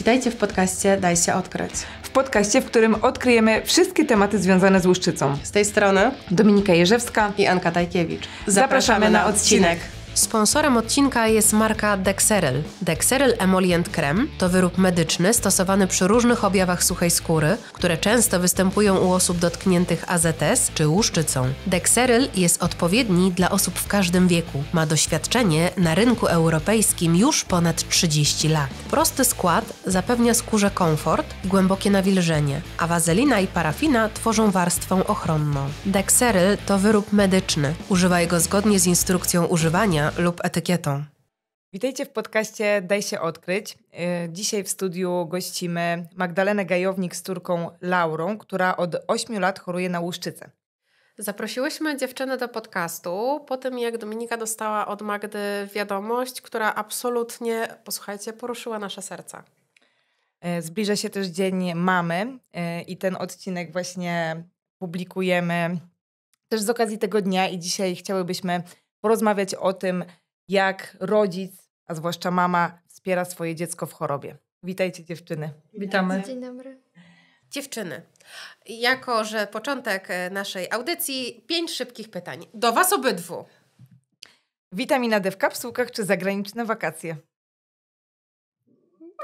Witajcie w podcaście Daj się odkryć. W podcaście, w którym odkryjemy wszystkie tematy związane z łuszczycą. Z tej strony Dominika Jerzewska i Anka Tajkiewicz. Zapraszamy, Zapraszamy na odcinek. Sponsorem odcinka jest marka Dexeryl. Dexeryl Emollient Krem to wyrób medyczny stosowany przy różnych objawach suchej skóry, które często występują u osób dotkniętych AZS czy łuszczycą. Dexeryl jest odpowiedni dla osób w każdym wieku. Ma doświadczenie na rynku europejskim już ponad 30 lat. Prosty skład zapewnia skórze komfort i głębokie nawilżenie, a wazelina i parafina tworzą warstwę ochronną. Dexeryl to wyrób medyczny. Używa jego zgodnie z instrukcją używania otoczenia lub etykietą. Witajcie w podcaście Daj się odkryć. Y, dzisiaj w studiu gościmy Magdalenę Gajownik z córką Laurą, która od 8 lat choruje na łuszczycę. Zaprosiłyśmy dziewczynę do podcastu po tym, jak Dominika dostała od Magdy wiadomość, która absolutnie, posłuchajcie, poruszyła nasze serca. Y, zbliża się też Dzień Mamy y, i ten odcinek właśnie publikujemy też z okazji tego dnia i dzisiaj chciałybyśmy porozmawiać o tym, jak rodzic, a zwłaszcza mama, wspiera swoje dziecko w chorobie. Witajcie dziewczyny. Witamy. Dzień dobry. Dziewczyny, jako że początek e, naszej audycji, pięć szybkich pytań. Do Was obydwu. Witamina D w kapsułkach czy zagraniczne wakacje?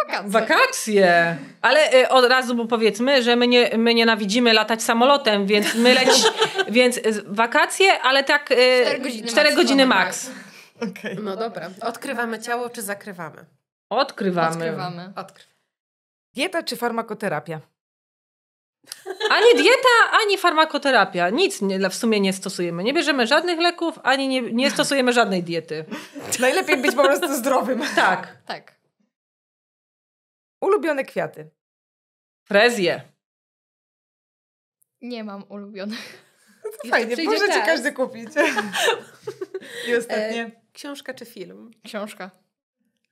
Wakacje. Wakacje. Ale y, od razu bo powiedzmy, że my, nie, my nienawidzimy latać samolotem, więc my lecimy, więc wakacje, ale tak y, 4 godziny 4 max. Godziny max. Okay. No dobra. Odkrywamy ciało czy zakrywamy? Odkrywamy. Odkrywamy. Dieta czy farmakoterapia? Ani dieta, ani farmakoterapia. Nic nie, w sumie nie stosujemy. Nie bierzemy żadnych leków, ani nie, nie stosujemy żadnej diety. Najlepiej być po prostu zdrowym. Tak. Tak. Ulubione kwiaty. Frezje. Nie mam ulubionych. No to fajnie, możecie czas. każdy kupić. I ostatnie. E... Książka czy film? Książka.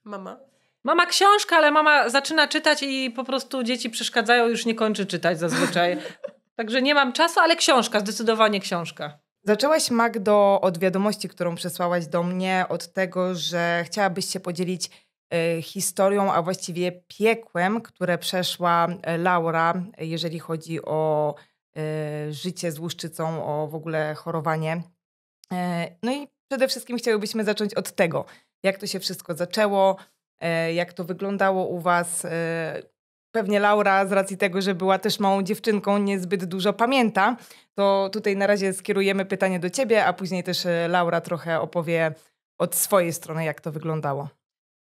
Mama. Mama książka, ale mama zaczyna czytać i po prostu dzieci przeszkadzają, już nie kończy czytać zazwyczaj. Także nie mam czasu, ale książka, zdecydowanie książka. Zaczęłaś, Magdo, od wiadomości, którą przesłałaś do mnie, od tego, że chciałabyś się podzielić Y, historią, a właściwie piekłem, które przeszła y, Laura, jeżeli chodzi o y, życie z łuszczycą, o w ogóle chorowanie. No i przede wszystkim chciałybyśmy zacząć od tego, jak to się wszystko zaczęło, jak to wyglądało u Was. Pewnie Laura, z racji tego, że była też małą dziewczynką, niezbyt dużo pamięta, to tutaj na razie skierujemy pytanie do Ciebie, a później też Laura trochę opowie od swojej strony, jak to wyglądało.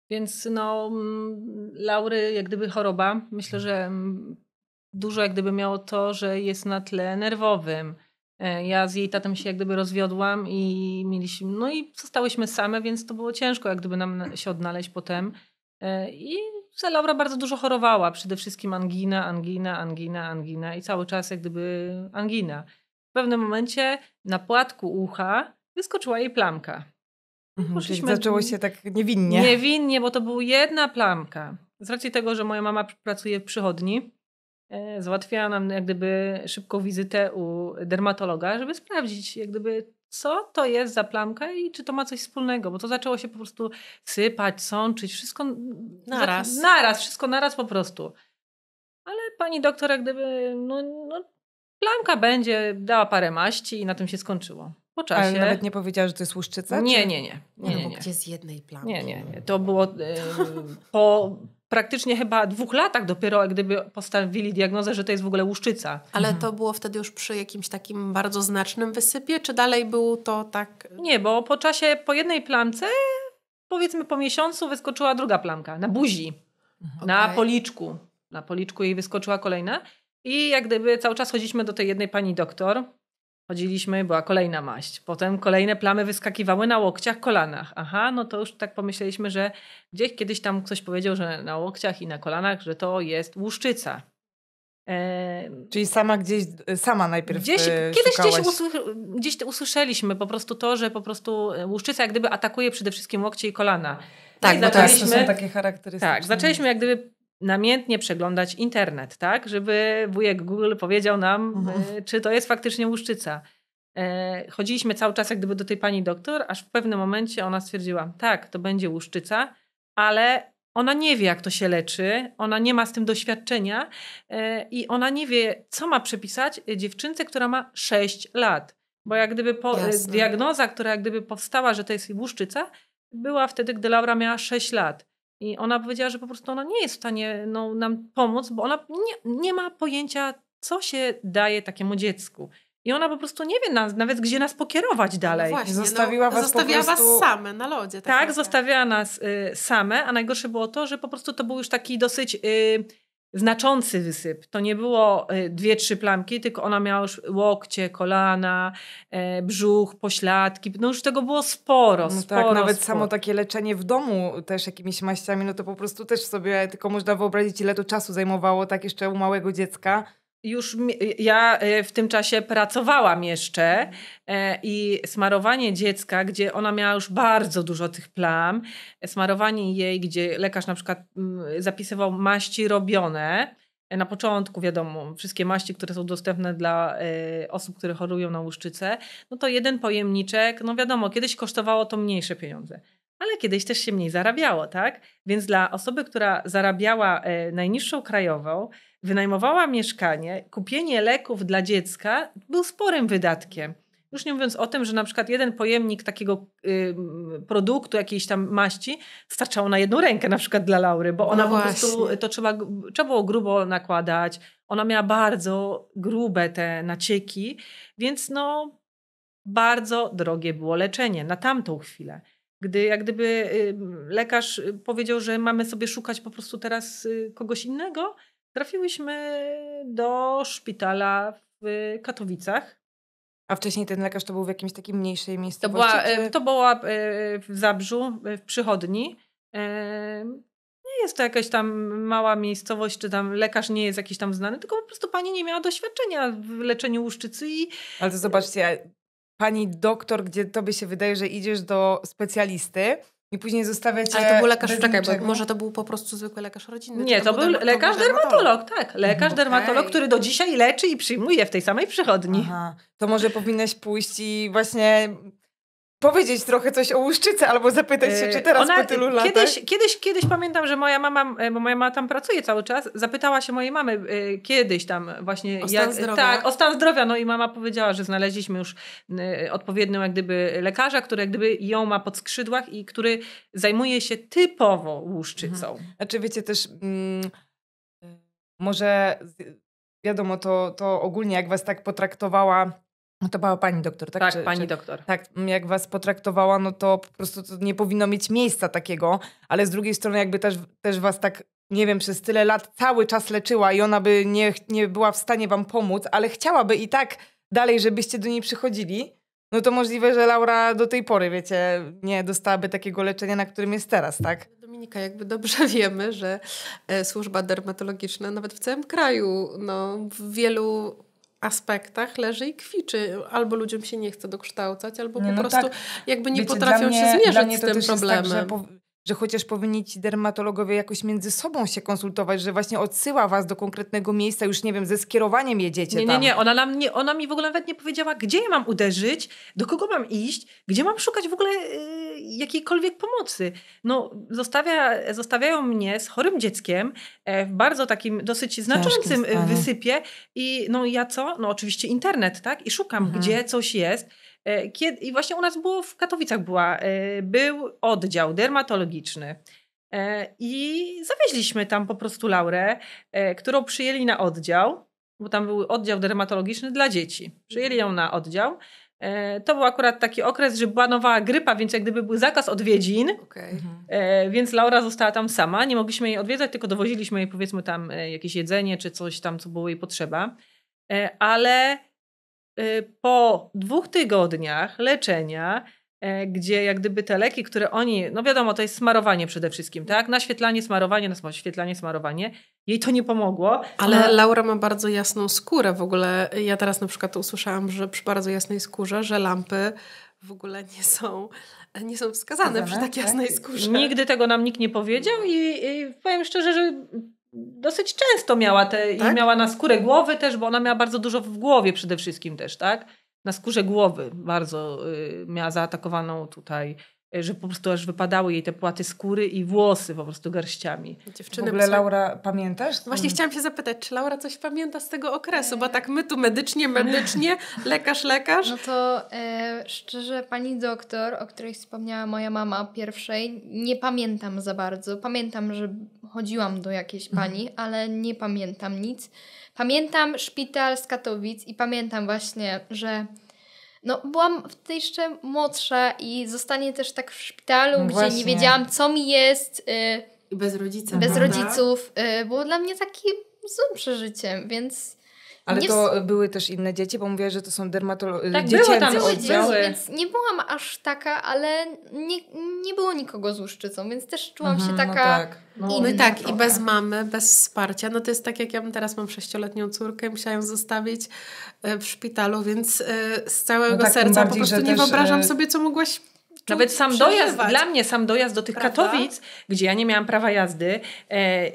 Więc no, mm, Laury, jak gdyby choroba, myślę, że mm, dużo jak gdyby miało to, że jest na tle nerwowym. E, ja z jej tatem się jak gdyby rozwiodłam i mieliśmy, no i zostałyśmy same, więc to było ciężko jak gdyby nam się odnaleźć potem. E, I Laura bardzo dużo chorowała, przede wszystkim angina, angina, angina, angina i cały czas jak gdyby angina. W pewnym momencie na płatku ucha wyskoczyła jej plamka. Mhm, Poszliśmy... Zaczęło się tak niewinnie. Niewinnie, bo to była jedna plamka. Z racji tego, że moja mama pracuje w przychodni, e, załatwiała nam jak gdyby szybką wizytę u dermatologa, żeby sprawdzić jak gdyby co to jest za plamka i czy to ma coś wspólnego, bo to zaczęło się po prostu sypać, sączyć, wszystko naraz. Za, naraz, wszystko naraz po prostu. Ale pani doktor jak gdyby, no, no plamka będzie, dała parę maści i na tym się skończyło. Po czasie. Ale nawet nie powiedziała, że to jest łuszczyca? Nie, czy... nie, nie. nie, nie, no nie, gdzie z jednej plamki? Nie, nie. nie, To było y, po praktycznie chyba dwóch latach dopiero, jak gdyby postawili diagnozę, że to jest w ogóle łuszczyca. Ale mhm. to było wtedy już przy jakimś takim bardzo znacznym wysypie, czy dalej było to tak? Nie, bo po czasie, po jednej plamce, powiedzmy po miesiącu wyskoczyła druga plamka na buzi, mhm. na okay. policzku. Na policzku jej wyskoczyła kolejna. I jak gdyby cały czas chodziliśmy do tej jednej pani doktor, Chodziliśmy, była kolejna maść. Potem kolejne plamy wyskakiwały na łokciach, kolanach. Aha, no to już tak pomyśleliśmy, że gdzieś kiedyś tam ktoś powiedział, że na łokciach i na kolanach, że to jest łuszczyca. Czyli sama gdzieś, sama najpierw gdzieś, e, Kiedyś gdzieś, usły, gdzieś usłyszeliśmy po prostu to, że po prostu e, łuszczyca jak gdyby atakuje przede wszystkim łokcie i kolana. No tak, no bo to są takie charakterystyczne. Tak, zaczęliśmy jak gdyby namiętnie przeglądać internet, tak? Żeby wujek Google powiedział nam, e, mhm. czy to jest faktycznie łuszczyca. E, chodziliśmy cały czas jak gdyby do tej pani doktor, aż w pewnym momencie ona stwierdziła, tak, to będzie łuszczyca, ale ona nie wie, jak to się leczy, ona nie ma z tym doświadczenia e, i ona nie wie, co ma przepisać dziewczynce, która ma 6 lat. Bo jak gdyby po, diagnoza, która jak gdyby powstała, że to jest łuszczyca, była wtedy, gdy Laura miała 6 lat. I ona powiedziała, że po prostu ona nie jest w stanie no, nam pomóc, bo ona nie, nie ma pojęcia, co się daje takiemu dziecku. I ona po prostu nie wie nas, nawet gdzie nas pokierować no dalej. właśnie, no, zostawiła no, was, zostawiła prostu... was same na lodzie. Tak, tak zostawiała nas y, same, a najgorsze było to, że po prostu to był już taki dosyć y, znaczący wysyp. To nie było e, dwie, trzy plamki, tylko ona miała już łokcie, kolana, e, brzuch, pośladki. No już tego było sporo, no tak, sporo. Tak, nawet sporo. samo takie leczenie w domu też jakimiś maściami, no to po prostu też sobie tylko można wyobrazić, ile to czasu zajmowało, tak jeszcze u małego dziecka już ja e, w tym czasie pracowałam jeszcze e, i smarowanie dziecka, gdzie ona miała już bardzo dużo tych plam, e, smarowanie jej, gdzie lekarz na przykład mm, zapisywał maści robione. Na początku, wiadomo, wszystkie maści, które są dostępne dla osób, które chorują na łuszczycę, no to jeden pojemniczek, no wiadomo, kiedyś kosztowało to mniejsze pieniądze ale kiedyś też się mniej zarabiało, tak? Więc dla osoby, która zarabiała najniższą krajową, wynajmowała mieszkanie, kupienie leków dla dziecka był sporym wydatkiem. Już nie mówiąc o tym, że na przykład jeden pojemnik takiego y, produktu, jakiejś tam maści, starczało na jedną rękę na przykład dla Laury, bo ona no po prostu, to trzeba, trzeba było grubo nakładać. Ona miała bardzo grube te nacieki, więc no bardzo drogie było leczenie na tamtą chwilę. Gdy jak gdyby lekarz powiedział, że mamy sobie szukać po prostu teraz y, kogoś innego, trafiłyśmy do szpitala w Katowicach. A wcześniej ten lekarz to był w jakimś takim mniejszej miejscowości? E, to była, to e, była w Zabrzu, e, w przychodni. Nie jest to jakaś tam mała miejscowość, czy tam lekarz nie jest jakiś tam znany, tylko po prostu pani nie miała doświadczenia w leczeniu łuszczycy i... Ale to zobaczcie, pani doktor, gdzie tobie się wydaje, że idziesz do specjalisty, i później zostawiać. Ale to był lekarz, czekaj, może to był po prostu zwykły lekarz rodzinny? Nie, to, był dermatolog, lekarz dermatolog, tak. Lekarz okay. Mhm. dermatolog, który do dzisiaj leczy i przyjmuje w tej samej przychodni. Aha. To może powinnaś pójść i właśnie powiedzieć trochę coś o Łuszczyce, albo zapytać się, czy teraz Ona, po tylu latach... Kiedyś, kiedyś, kiedyś pamiętam, że moja mama, e, bo moja mama tam pracuje cały czas, zapytała się mojej mamy e, kiedyś tam właśnie... O stan jak, zdrowia. Tak, o stan zdrowia. No i mama powiedziała, że znaleźliśmy już e, odpowiednią jak gdyby lekarza, który jak gdyby ją ma pod skrzydłach i który zajmuje się typowo Łuszczycą. Mhm. Znaczy wiecie też... Mm, może wiadomo, to, to ogólnie jak was tak potraktowała no to była pani doktor, tak? Tak, czy, pani czy, doktor. Tak, jak was potraktowała, no to po prostu to nie powinno mieć miejsca takiego, ale z drugiej strony jakby też, też was tak, nie wiem, przez tyle lat cały czas leczyła i ona by nie, nie była w stanie wam pomóc, ale chciałaby i tak dalej, żebyście do niej przychodzili, no to możliwe, że Laura do tej pory, wiecie, nie dostałaby takiego leczenia, na którym jest teraz, tak? Dominika, jakby dobrze wiemy, że e, służba dermatologiczna nawet w całym kraju, no w wielu aspektach leży i kwiczy. Albo ludziom się nie chce dokształcać, albo po no prostu tak. jakby nie Wiecie, potrafią mnie, się zmierzyć z tym tak, problemem. Tak, po, że chociaż powinni ci dermatologowie jakoś między sobą się konsultować, że właśnie odsyła was do konkretnego miejsca, już nie wiem, ze skierowaniem jedziecie nie, tam. Nie, nie, ona, nam nie, ona mi w ogóle nawet nie powiedziała, gdzie ja mam uderzyć, do kogo mam iść, gdzie mam szukać w ogóle y, jakiejkolwiek pomocy. No, zostawia, zostawiają mnie z chorym dzieckiem e, w bardzo takim dosyć znaczącym e, wysypie i no ja co? No oczywiście internet, tak? I szukam, mhm. gdzie coś jest E, Kiedy, I właśnie u nas było, w Katowicach była, e, był oddział dermatologiczny. E, I zawieźliśmy tam po prostu Laurę, którą przyjęli na oddział, bo tam był oddział dermatologiczny dla dzieci. Przyjęli ją mhm. na oddział. To był akurat taki okres, że była nowa grypa, więc jak gdyby był zakaz odwiedzin. Okay. Mhm. Więc Laura została tam sama. Nie mogliśmy jej odwiedzać, tylko dowoziliśmy jej powiedzmy tam jakieś jedzenie czy coś tam, co było jej potrzeba. Ale Y, po dwóch tygodniach leczenia, e, gdzie jak gdyby te leki, które oni, no wiadomo, to jest smarowanie przede wszystkim, tak? Naświetlanie, smarowanie, naświetlanie, smarowanie. Jej to nie pomogło. Ale e, Laura ma bardzo jasną skórę w ogóle. Ja teraz na przykład usłyszałam, że przy bardzo jasnej skórze, że lampy w ogóle nie są, nie są wskazane przy tak jasnej tak. skórze. Nigdy tego nam nikt nie powiedział i, i powiem szczerze, że dosyć często miała te tak? i miała na skórę głowy też, bo ona miała bardzo dużo w głowie przede wszystkim też, tak? Na skórze głowy bardzo y, miała zaatakowaną tutaj Y, że po prostu aż wypadały jej te płaty skóry i włosy po prostu garściami. Dziewczyny, w ogóle Laura, pamiętasz? Właśnie chciałam się zapytać, czy Laura coś pamięta z tego okresu, bo tak my tu medycznie, medycznie, lekarz, lekarz. No to e, szczerze pani doktor, o której wspomniała moja mama pierwszej, nie pamiętam za bardzo. Pamiętam, że chodziłam do jakiejś mhm. pani, ale nie pamiętam nic. Pamiętam szpital z Katowic i pamiętam właśnie, że no byłam wtedy jeszcze młodsza i zostanie też tak w szpitalu, no gdzie nie wiedziałam, co mi jest. Y, bez rodziców. Bez prawda? Mhm. rodziców. Y, było dla mnie takie złym przeżyciem, więc ale nie to w... były też inne dzieci, bo mówiłaś, że to są dermatologii. Tak, było tam były dzieci, więc nie byłam aż taka, ale nie, nie było nikogo z uszczycą, więc też czułam się mhm, no taka... No tak. No, tak, i tak, trochę. i bez mamy, bez wsparcia. No to jest tak, jak ja teraz mam sześcioletnią córkę, musiałam zostawić e, w szpitalu, więc e, z całego no tak, serca po prostu nie wyobrażam e, sobie, co mogłaś czuć, Nawet sam przeżywać. dojazd, dla mnie sam dojazd do tych Prawda? Katowic, gdzie ja nie miałam prawa jazdy, e,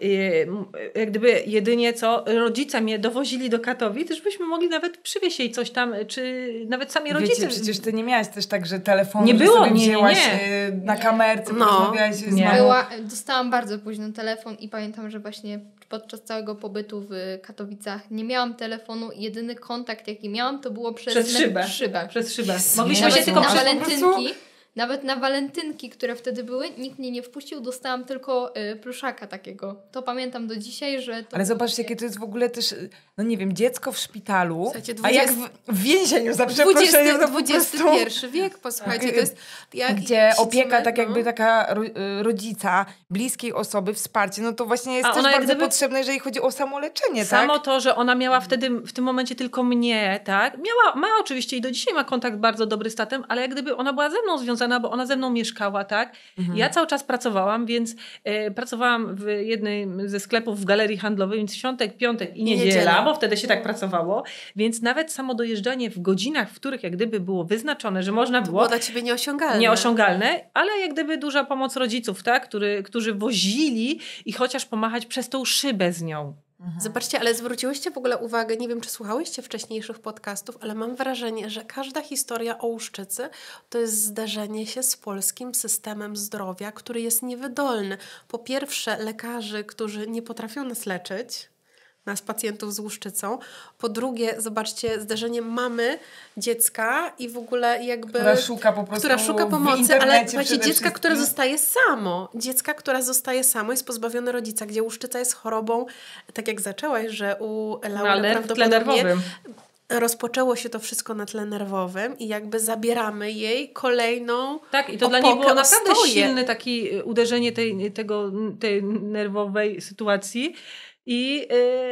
e, gdyby jedynie co rodzice mnie dowozili do Katowic, żebyśmy mogli nawet przywieźć jej coś tam, e, czy nawet sami rodzice. Wiecie, przecież ty nie miałaś też tak, że telefonu nie było, sobie nie, wzięłaś nie. E, na kamerce, no, rozmawiałaś z mamą. Była, dostałam bardzo późno telefon i pamiętam, że właśnie podczas całego pobytu w Katowicach nie miałam telefonu. Jedyny kontakt, jaki miałam, to było przez, przez szybę. szybę. Przez szybę. Mogliśmy się tylko na walentynki. Nawet na walentynki, które wtedy były, nikt mnie nie wpuścił, dostałam tylko y, pluszaka takiego. To pamiętam do dzisiaj, że... Ale zobaczcie, jakie to jest w ogóle też, y, no nie wiem, dziecko w szpitalu, słuchajcie, 20... a jak w, w więzieniu, za przeproszeniem, 20, no XXI wiek, posłuchajcie, to tak, jest... Y, gdzie opieka, tak jakby taka ro, y, rodzica, bliskiej osoby, wsparcie, no to właśnie jest też bardzo gdyby... potrzebne, jeżeli chodzi o samoleczenie, tak? Samo tak? to, że ona miała wtedy, w tym momencie tylko mnie, tak? Miała, ma oczywiście i do dzisiaj ma kontakt bardzo dobry z tatem, ale jak gdyby ona była ze mną związana, związana, bo ona ze mną mieszkała, tak? Mhm. Ja cały czas pracowałam, więc e, pracowałam w jednym ze sklepów w galerii handlowej, więc świątek, piątek i, I niedziela, niedziela, bo wtedy się tak pracowało. Więc nawet samo dojeżdżanie w godzinach, w których jak gdyby było wyznaczone, że można było... To było dla ciebie nieosiągalne. Nieosiągalne, ale jak gdyby duża pomoc rodziców, tak? Który, którzy wozili i chociaż pomachać przez tą szybę z nią. Mhm. Zobaczcie, ale zwróciłyście w ogóle uwagę, nie wiem czy słuchałyście wcześniejszych podcastów, ale mam wrażenie, że każda historia o Łuszczycy to jest zderzenie się z polskim systemem zdrowia, który jest niewydolny. Po pierwsze, lekarzy, którzy nie potrafią nas leczyć, nas, pacjentów z łuszczycą. Po drugie, zobaczcie zdarzenie mamy dziecka i w ogóle jakby... Która szuka po prostu Która szuka pomocy, ale właśnie dziecka, które zostaje samo. Dziecka, która zostaje samo, jest pozbawione rodzica, gdzie łuszczyca jest chorobą, tak jak zaczęłaś, że u Laury no, prawdopodobnie rozpoczęło się to wszystko na tle nerwowym i jakby zabieramy jej kolejną Tak, i to dla niej było naprawdę silne takie y, uderzenie tej, tego, tej nerwowej sytuacji i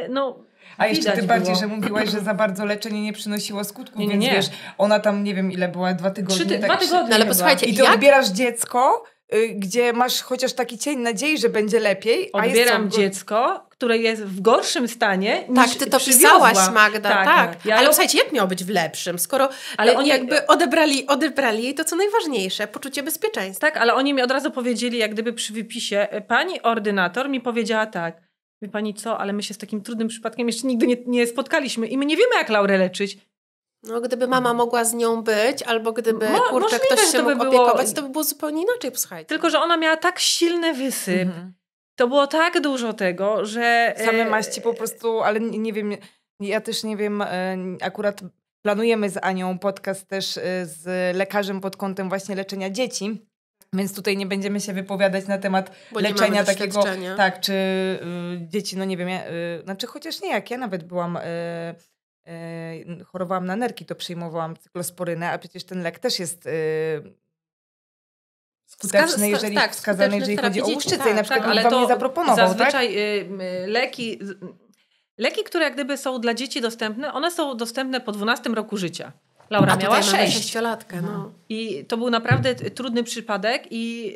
y, no, a jeszcze tym bardziej, było. że mówiłaś, że za bardzo leczenie nie przynosiło skutku, nie, więc nie. wiesz, ona tam nie wiem ile była, dwa tygodnie. Trzy ty, tak, dwa tygodnie. No, ale posłuchajcie, I ty jak? odbierasz dziecko, y, gdzie masz chociaż taki cień nadziei, że będzie lepiej. Odbieram dziecko, które jest w gorszym stanie tak, niż Tak, ty to przywiozła. pisałaś Magda, tak. tak. tak. Ja... Ale słuchajcie, jak miało być w lepszym, skoro ale oni jakby odebrali, odebrali jej to, co najważniejsze, poczucie bezpieczeństwa. Tak, ale oni mi od razu powiedzieli, jak gdyby przy wypisie, y, pani ordynator mi powiedziała tak, wie pani co, ale my się z takim trudnym przypadkiem jeszcze nigdy nie, nie spotkaliśmy i my nie wiemy, jak Laurę leczyć. No, gdyby mama mogła z nią być, albo gdyby Mo, kurczę, ktoś się by mógł było... opiekować, to by było zupełnie inaczej, posłuchajcie. Tylko, że ona miała tak silny wysyp, mhm. to było tak dużo tego, że... E, Same maści po prostu, ale nie, nie wiem, ja też nie wiem, e, akurat planujemy z Anią podcast też e, z lekarzem pod kątem właśnie leczenia dzieci. Więc tutaj nie będziemy się wypowiadać na temat Bo leczenia takiego. Tak, czy y, dzieci, no nie wiem, ja, y, znaczy chociaż nie, jak ja nawet byłam. Y, y chorowałam na nerki, to przyjmowałam cyklosporynę, a przecież ten lek też jest y, skuteczny, jeżeli tak, wskazany, jeżeli chodzi o łuszczycę tak, na przykład tak, ale wam nie zaproponował, tak? zazwyczaj tak? leki, leki, które jak gdyby są dla dzieci dostępne, one są dostępne po 12 roku życia. Laura A miała sześć. sześciolatkę. No. I to był naprawdę trudny przypadek i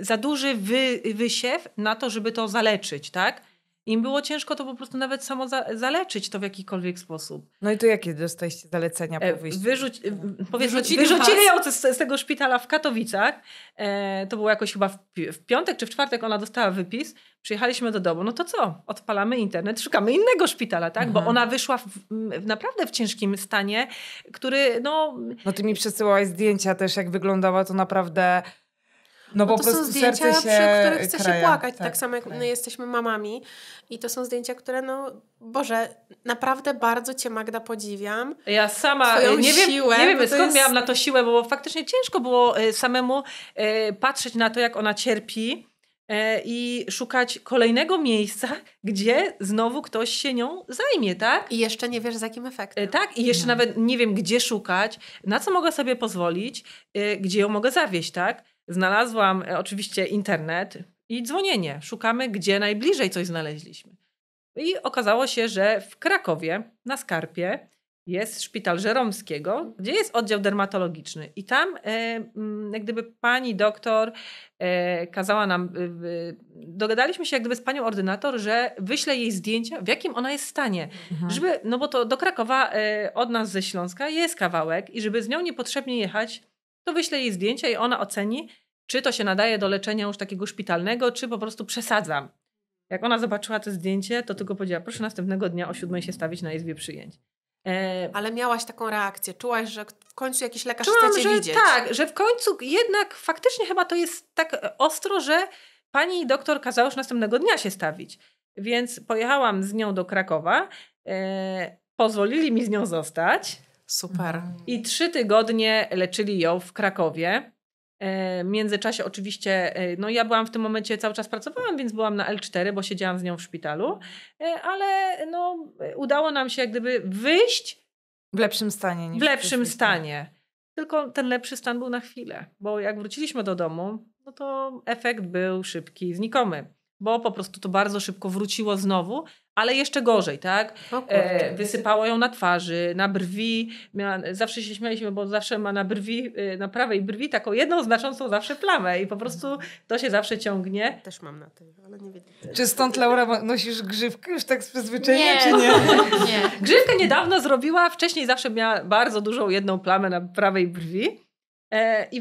y, za duży wy, wysiew na to, żeby to zaleczyć, tak? Im było ciężko to po prostu nawet samo za, zaleczyć to w jakikolwiek sposób. No i to jakie dostaliście zalecenia po e, wyjściu? E, Powiedz, wyrzucili wyrzucili ją z, z, tego szpitala w Katowicach. E, to było jakoś chyba w, w, piątek czy w czwartek ona dostała wypis. Przyjechaliśmy do domu, no to co? Odpalamy internet, szukamy innego szpitala, tak? Mhm. Bo ona wyszła w, w, naprawdę w ciężkim stanie, który no... No ty mi przesyłałaś zdjęcia też, jak wyglądała to naprawdę no, no bo, bo to są zdjęcia, przy których chce kraja. się płakać, tak, tak samo jak tak. my jesteśmy mamami. I to są zdjęcia, które no, Boże, naprawdę bardzo Cię Magda podziwiam. Ja sama e, nie wiem, siłę, nie wiem skąd jest... miałam na to siłę, bo faktycznie ciężko było e, samemu e, patrzeć na to, jak ona cierpi i szukać kolejnego miejsca, gdzie znowu ktoś się nią zajmie, tak? I jeszcze nie wiesz, z jakim efektem. Tak, i jeszcze no. nawet nie wiem, gdzie szukać, na co mogę sobie pozwolić, gdzie ją mogę zawieść, tak? Znalazłam e, oczywiście internet i dzwonienie. Szukamy, gdzie najbliżej coś znaleźliśmy. I okazało się, że w Krakowie na Skarpie jest szpital Żeromskiego, gdzie jest oddział dermatologiczny. I tam e, jak gdyby pani doktor e, kazała nam, dogadaliśmy się jak gdyby z panią ordynator, że wyśle jej zdjęcia, w jakim ona jest stanie. Mhm. Żeby, no bo to do Krakowa od nas ze Śląska jest kawałek i żeby z nią niepotrzebnie jechać, to wyśle jej zdjęcia i ona oceni, czy to się nadaje do leczenia już takiego szpitalnego, czy po prostu przesadzam. Jak ona zobaczyła to zdjęcie, to tylko powiedziała, proszę następnego dnia o siódmej się stawić na izbie przyjęć. E... Ale miałaś taką reakcję, czułaś, że w końcu jakiś lekarz Czułam, chce cię że, widzieć. Tak, że w końcu jednak faktycznie chyba to jest tak ostro, że pani doktor kazała już następnego dnia się stawić. Więc pojechałam z nią do Krakowa, e... pozwolili mi z nią zostać. Super. I trzy tygodnie leczyli ją w Krakowie. E, w międzyczasie oczywiście, e, no ja byłam w tym momencie, cały czas pracowałam, więc byłam na L4, bo siedziałam z nią w szpitalu, e, ale no, udało nam się jak gdyby wyjść. W lepszym stanie. Niż w lepszym stanie. Tylko ten lepszy stan był na chwilę, bo jak wróciliśmy do domu, no to efekt był szybki, znikomy bo po prostu to bardzo szybko wróciło znowu, ale jeszcze gorzej, tak? E, wysypało ją na twarzy, na brwi. Miała, zawsze się śmialiśmy, bo zawsze ma na brwi, e, na prawej brwi taką jedną znaczącą zawsze plamę i po prostu to się zawsze ciągnie. Też mam na tej, ale nie wiem. Czy stąd Laura nosisz grzywkę już tak z przyzwyczajenia, nie. czy nie? nie? Grzywkę niedawno zrobiła, wcześniej zawsze miała bardzo dużą jedną plamę na prawej brwi. E, I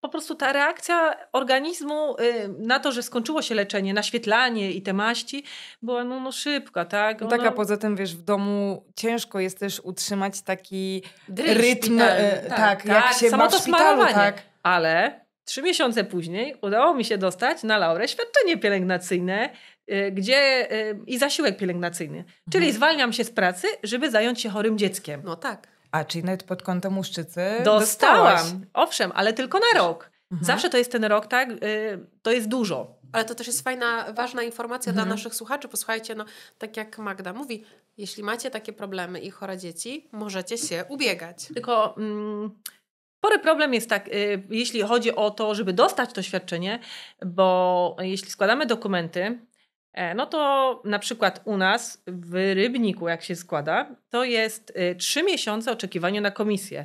po prostu ta reakcja organizmu y, na to, że skończyło się leczenie, naświetlanie i te maści, była no, no szybka, tak? tak ono... No taka poza tym, wiesz, w domu ciężko jest też utrzymać taki rytm, e, tak, tak, jak tak. się ma w szpitalu, tak. Ale trzy miesiące później udało mi się dostać na laurę świadczenie pielęgnacyjne, y, gdzie y, i zasiłek pielęgnacyjny. Czyli mhm. zwalniam się z pracy, żeby zająć się chorym dzieckiem. No tak. A, czyli nawet pod kątem uszczycy Dostałaś. dostałam. Owszem, ale tylko na rok. Mhm. Zawsze to jest ten rok, tak? Y, to jest dużo. Ale to też jest fajna, ważna informacja mhm. dla naszych słuchaczy. Posłuchajcie, no, tak jak Magda mówi, jeśli macie takie problemy i chore dzieci, możecie się ubiegać. Tylko... Mm, Spory problem jest tak, y, jeśli chodzi o to, żeby dostać to świadczenie, bo jeśli składamy dokumenty, E, no to na przykład u nas w Rybniku, jak się składa, to jest y, trzy miesiące oczekiwania na komisję.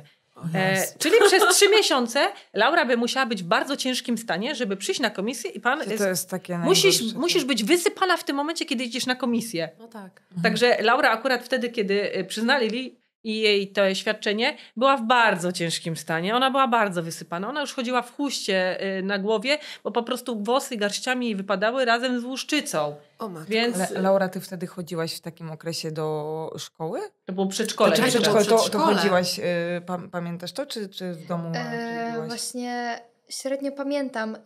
E, czyli przez trzy miesiące Laura by musiała być w bardzo ciężkim stanie, żeby przyjść na komisję i pan. to jest takie musisz, musisz tak. być wysypana w tym momencie, kiedy idziesz na komisję. No tak. Także Laura akurat wtedy, kiedy y, przyznali i jej to świadczenie, była w bardzo ciężkim stanie. Ona była bardzo wysypana. Ona już chodziła w chuście y, na głowie, bo po prostu włosy garściami jej wypadały razem z łuszczycą. O Więc... Laura, ty wtedy chodziłaś w takim okresie do szkoły? To było przedszkole. To, tak, przedszkole, to, to chodziłaś, y, pa pamiętasz to, czy, czy w domu? Eee, właśnie średnio pamiętam y,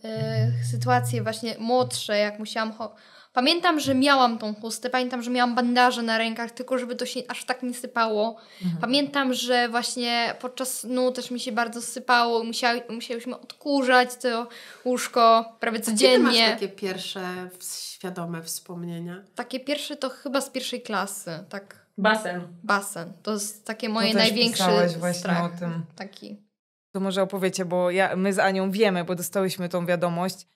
sytuacje właśnie młodsze, jak musiałam chodzić Pamiętam, że miałam tą chustę, pamiętam, że miałam bandaże na rękach, tylko żeby to się aż tak nie sypało. Mhm. Pamiętam, że właśnie podczas snu też mi się bardzo sypało, musiał, musiałyśmy odkurzać to łóżko prawie codziennie. A masz takie pierwsze świadome wspomnienia? Takie pierwsze to chyba z pierwszej klasy, tak. Basen. Basen. To jest takie moje największe strach. Taki. To może opowiecie, bo ja, my z Anią wiemy, bo dostałyśmy tą wiadomość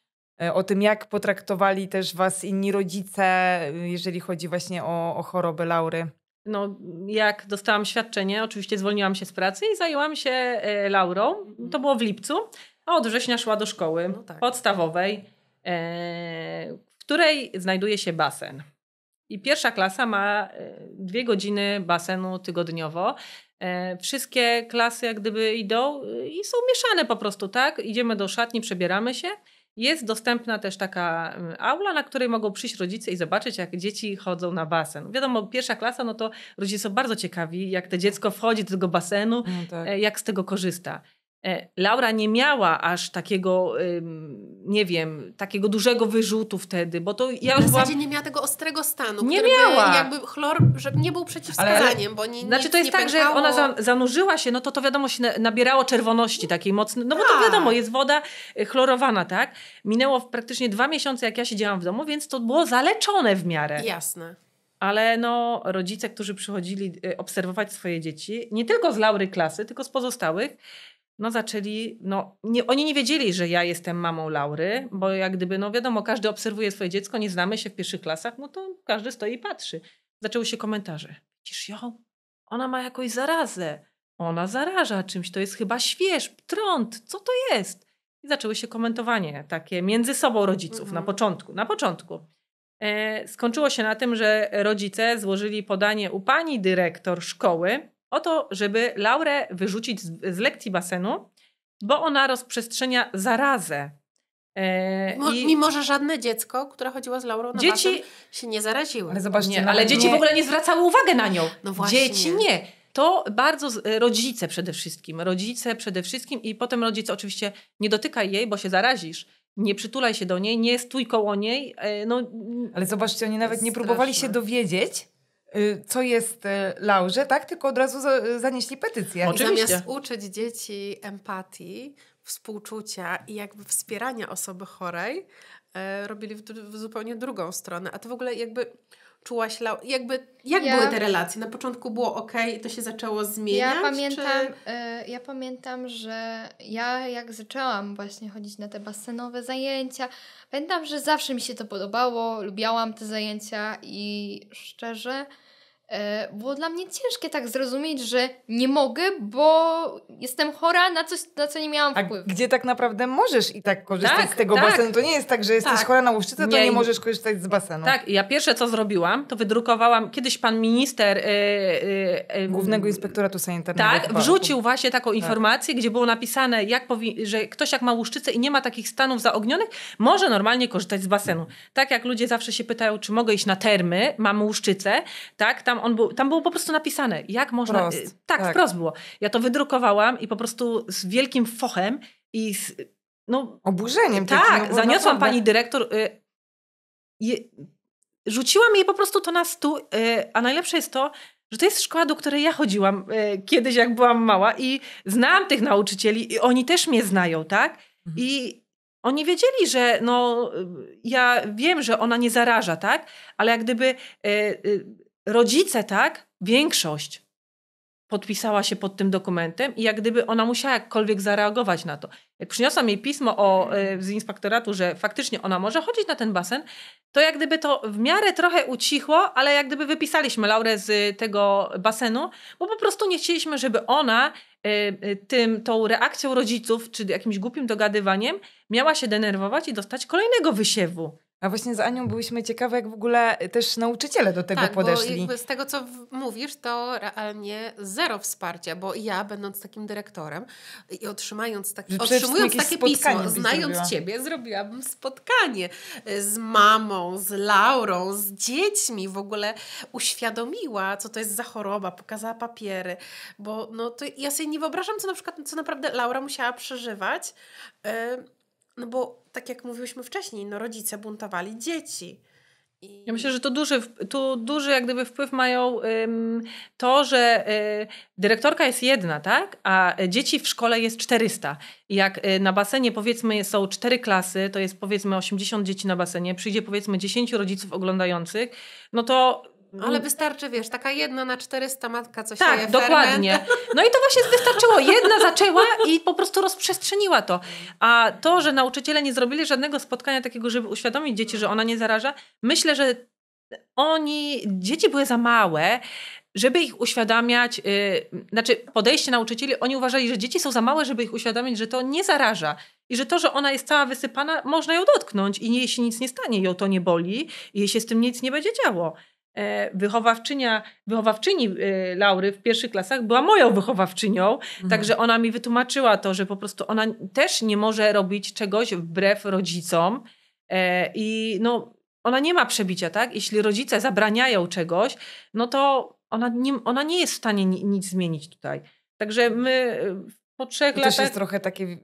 E, o tym, jak potraktowali też was inni rodzice, y, jeżeli chodzi właśnie o, o chorobę Laury. No, jak dostałam świadczenie, oczywiście zwolniłam się z pracy i zajęłam się e, Laurą. Mhm. To było w lipcu, a od września szła do szkoły no tak. podstawowej, e, w której znajduje się basen. I pierwsza klasa ma dwie godziny basenu tygodniowo. Wszystkie klasy jak gdyby idą i są mieszane po prostu, tak? Idziemy do szatni, przebieramy się jest dostępna też taka mm, aula, na której mogą przyjść rodzice i zobaczyć, jak dzieci chodzą na basen. Wiadomo, pierwsza klasa, no to rodzice są bardzo ciekawi, jak to dziecko wchodzi do tego basenu, no tak. E, jak z tego korzysta. E, Laura nie miała aż takiego, nie wiem, takiego dużego wyrzutu wtedy, bo to ja W zasadzie byłam... nie miała tego ostrego stanu. Nie miała. By jakby chlor, żeby nie był przeciwwskazaniem, ale... bo nie. Znaczy to jest tak, pękało. że jak ona zanurzyła się, no to to wiadomo się nabierało czerwoności takiej mocnej. No bo to tak. wiadomo, jest woda y, chlorowana, tak? Minęło praktycznie dwa miesiące, jak ja siedziałam w domu, więc to było zaleczone w miarę. Jasne ale no, rodzice, którzy przychodzili y, obserwować swoje dzieci, nie tylko z laury klasy, tylko z pozostałych, no zaczęli, no nie, oni nie wiedzieli, że ja jestem mamą Laury, bo jak gdyby, no wiadomo, każdy obserwuje swoje dziecko, nie znamy się w pierwszych klasach, no to każdy stoi i patrzy. Zaczęły się komentarze. Widzisz ją? Ona ma jakąś zarazę. Ona zaraża czymś, to jest chyba śwież, trąd, co to jest? I zaczęły się komentowanie takie między sobą rodziców mhm. na początku, na początku. E, skończyło się na tym, że rodzice złożyli podanie u pani dyrektor szkoły, o to, żeby Laurę wyrzucić z, z lekcji basenu, bo ona rozprzestrzenia zarazę. E, i... Mimo, że żadne dziecko, które chodziło z Laurą na dzieci... basen, się nie zaraziło. Ale zobaczcie, nie, no, ale nie. dzieci w ogóle nie zwracały uwagi na nią. No właśnie. Dzieci nie. To bardzo rodzice przede wszystkim. Rodzice przede wszystkim i potem rodzice oczywiście nie dotykaj jej, bo się zarazisz nie przytulaj się do niej, nie stój koło niej. E, no, Ale zobaczcie, oni nawet nie próbowali się dowiedzieć, Y, co jest y, Laurze, tak? Tylko od razu zanieśli petycję. Oczywiście. Zamiast uczyć dzieci empatii, współczucia i jakby wspierania osoby chorej, y, robili w, w zupełnie drugą stronę. A to w ogóle jakby czułaś, jakby, jak ja, były te relacje? Na początku było ok, to się zaczęło zmieniać? Ja pamiętam, czy... y, ja pamiętam, że ja jak zaczęłam właśnie chodzić na te basenowe zajęcia, pamiętam, że zawsze mi się to podobało, lubiałam te zajęcia i szczerze, E, było dla mnie ciężkie tak zrozumieć, że nie mogę, bo jestem chora na coś, na co nie miałam wpływu. gdzie tak naprawdę możesz i tak korzystać tak, z tego tak. basenu? To nie jest tak, że jesteś tak. chora na łuszczycę, to nie. możesz korzystać z basenu. Tak, ja pierwsze co zrobiłam, to wydrukowałam, kiedyś pan minister yy, yy, Głównego Inspektoratu Sanitarnego. Tak, wrzucił właśnie taką tak. informację, gdzie było napisane, jak powi- że ktoś jak ma łuszczycę i nie ma takich stanów zaognionych, może normalnie korzystać z basenu. Tak jak ludzie zawsze się pytają, czy mogę iść na termy, mam łuszczycę, tak, tam on był, tam było po prostu napisane, jak można... Prost, y, tak, tak, wprost było. Ja to wydrukowałam i po prostu z wielkim fochem i z, no, Oburzeniem. Tak, takim, zaniosłam pani dyrektor... Y, je, rzuciłam jej po prostu to na stół, y, a najlepsze jest to, że to jest szkoła, do której ja chodziłam y, kiedyś, jak byłam mała i znałam tych nauczycieli i oni też mnie znają, tak? Mhm. I oni wiedzieli, że no, ja wiem, że ona nie zaraża, tak? Ale jak gdyby y, y, rodzice, tak, większość podpisała się pod tym dokumentem i jak gdyby ona musiała jakkolwiek zareagować na to. Jak przyniosłam jej pismo o, e, z inspektoratu, że faktycznie ona może chodzić na ten basen, to jak gdyby to w miarę trochę ucichło, ale jak gdyby wypisaliśmy Laurę z tego basenu, bo po prostu nie chcieliśmy, żeby ona e, e, tym, tą reakcją rodziców, czy jakimś głupim dogadywaniem miała się denerwować i dostać kolejnego wysiewu. A właśnie z Anią byłyśmy ciekawe, jak w ogóle też nauczyciele do tego tak, podeszli. Bo z tego, co mówisz, to realnie zero wsparcia, bo ja, będąc takim dyrektorem i otrzymając tak, otrzymując takie pismo, znając zrobiła. ciebie, zrobiłabym spotkanie y, z mamą, z Laurą, z dziećmi, w ogóle uświadomiła, co to jest za choroba, pokazała papiery, bo no, to ja sobie nie wyobrażam, co na przykład, co naprawdę Laura musiała przeżywać. Yy, no bo tak jak mówiłyśmy wcześniej, no rodzice buntowali dzieci. Ja myślę, że to duży, tu duży jak gdyby wpływ mają ym, to, że y, dyrektorka jest jedna, tak? A dzieci w szkole jest 400. jak y, na basenie powiedzmy są cztery klasy, to jest powiedzmy 80 dzieci na basenie, przyjdzie powiedzmy 10 rodziców oglądających, no to no. Ale wystarczy, wiesz, taka jedna na 400 matka coś Tak, dokładnie. No i to właśnie wystarczyło. Jedna zaczęła i po prostu rozprzestrzeniła to. A to, że nauczyciele nie zrobili żadnego spotkania takiego, żeby uświadomić dzieci, że ona nie zaraża, myślę, że oni, dzieci były za małe, żeby ich uświadamiać, yy, znaczy podejście nauczycieli, oni uważali, że dzieci są za małe, żeby ich uświadomić, że to nie zaraża i że to, że ona jest cała wysypana, można ją dotknąć i jej się nic nie stanie, ją to nie boli i jej się z tym nic nie będzie działo. E, wychowawczynia, wychowawczyni e, Laury w pierwszych klasach była moją wychowawczynią, mhm. także ona mi wytłumaczyła to, że po prostu ona też nie może robić czegoś wbrew rodzicom e, i no, ona nie ma przebicia, tak? Jeśli rodzice zabraniają czegoś, no to ona nie, ona nie jest w stanie nic zmienić tutaj. Także my po trzech I latach... To jest trochę takie...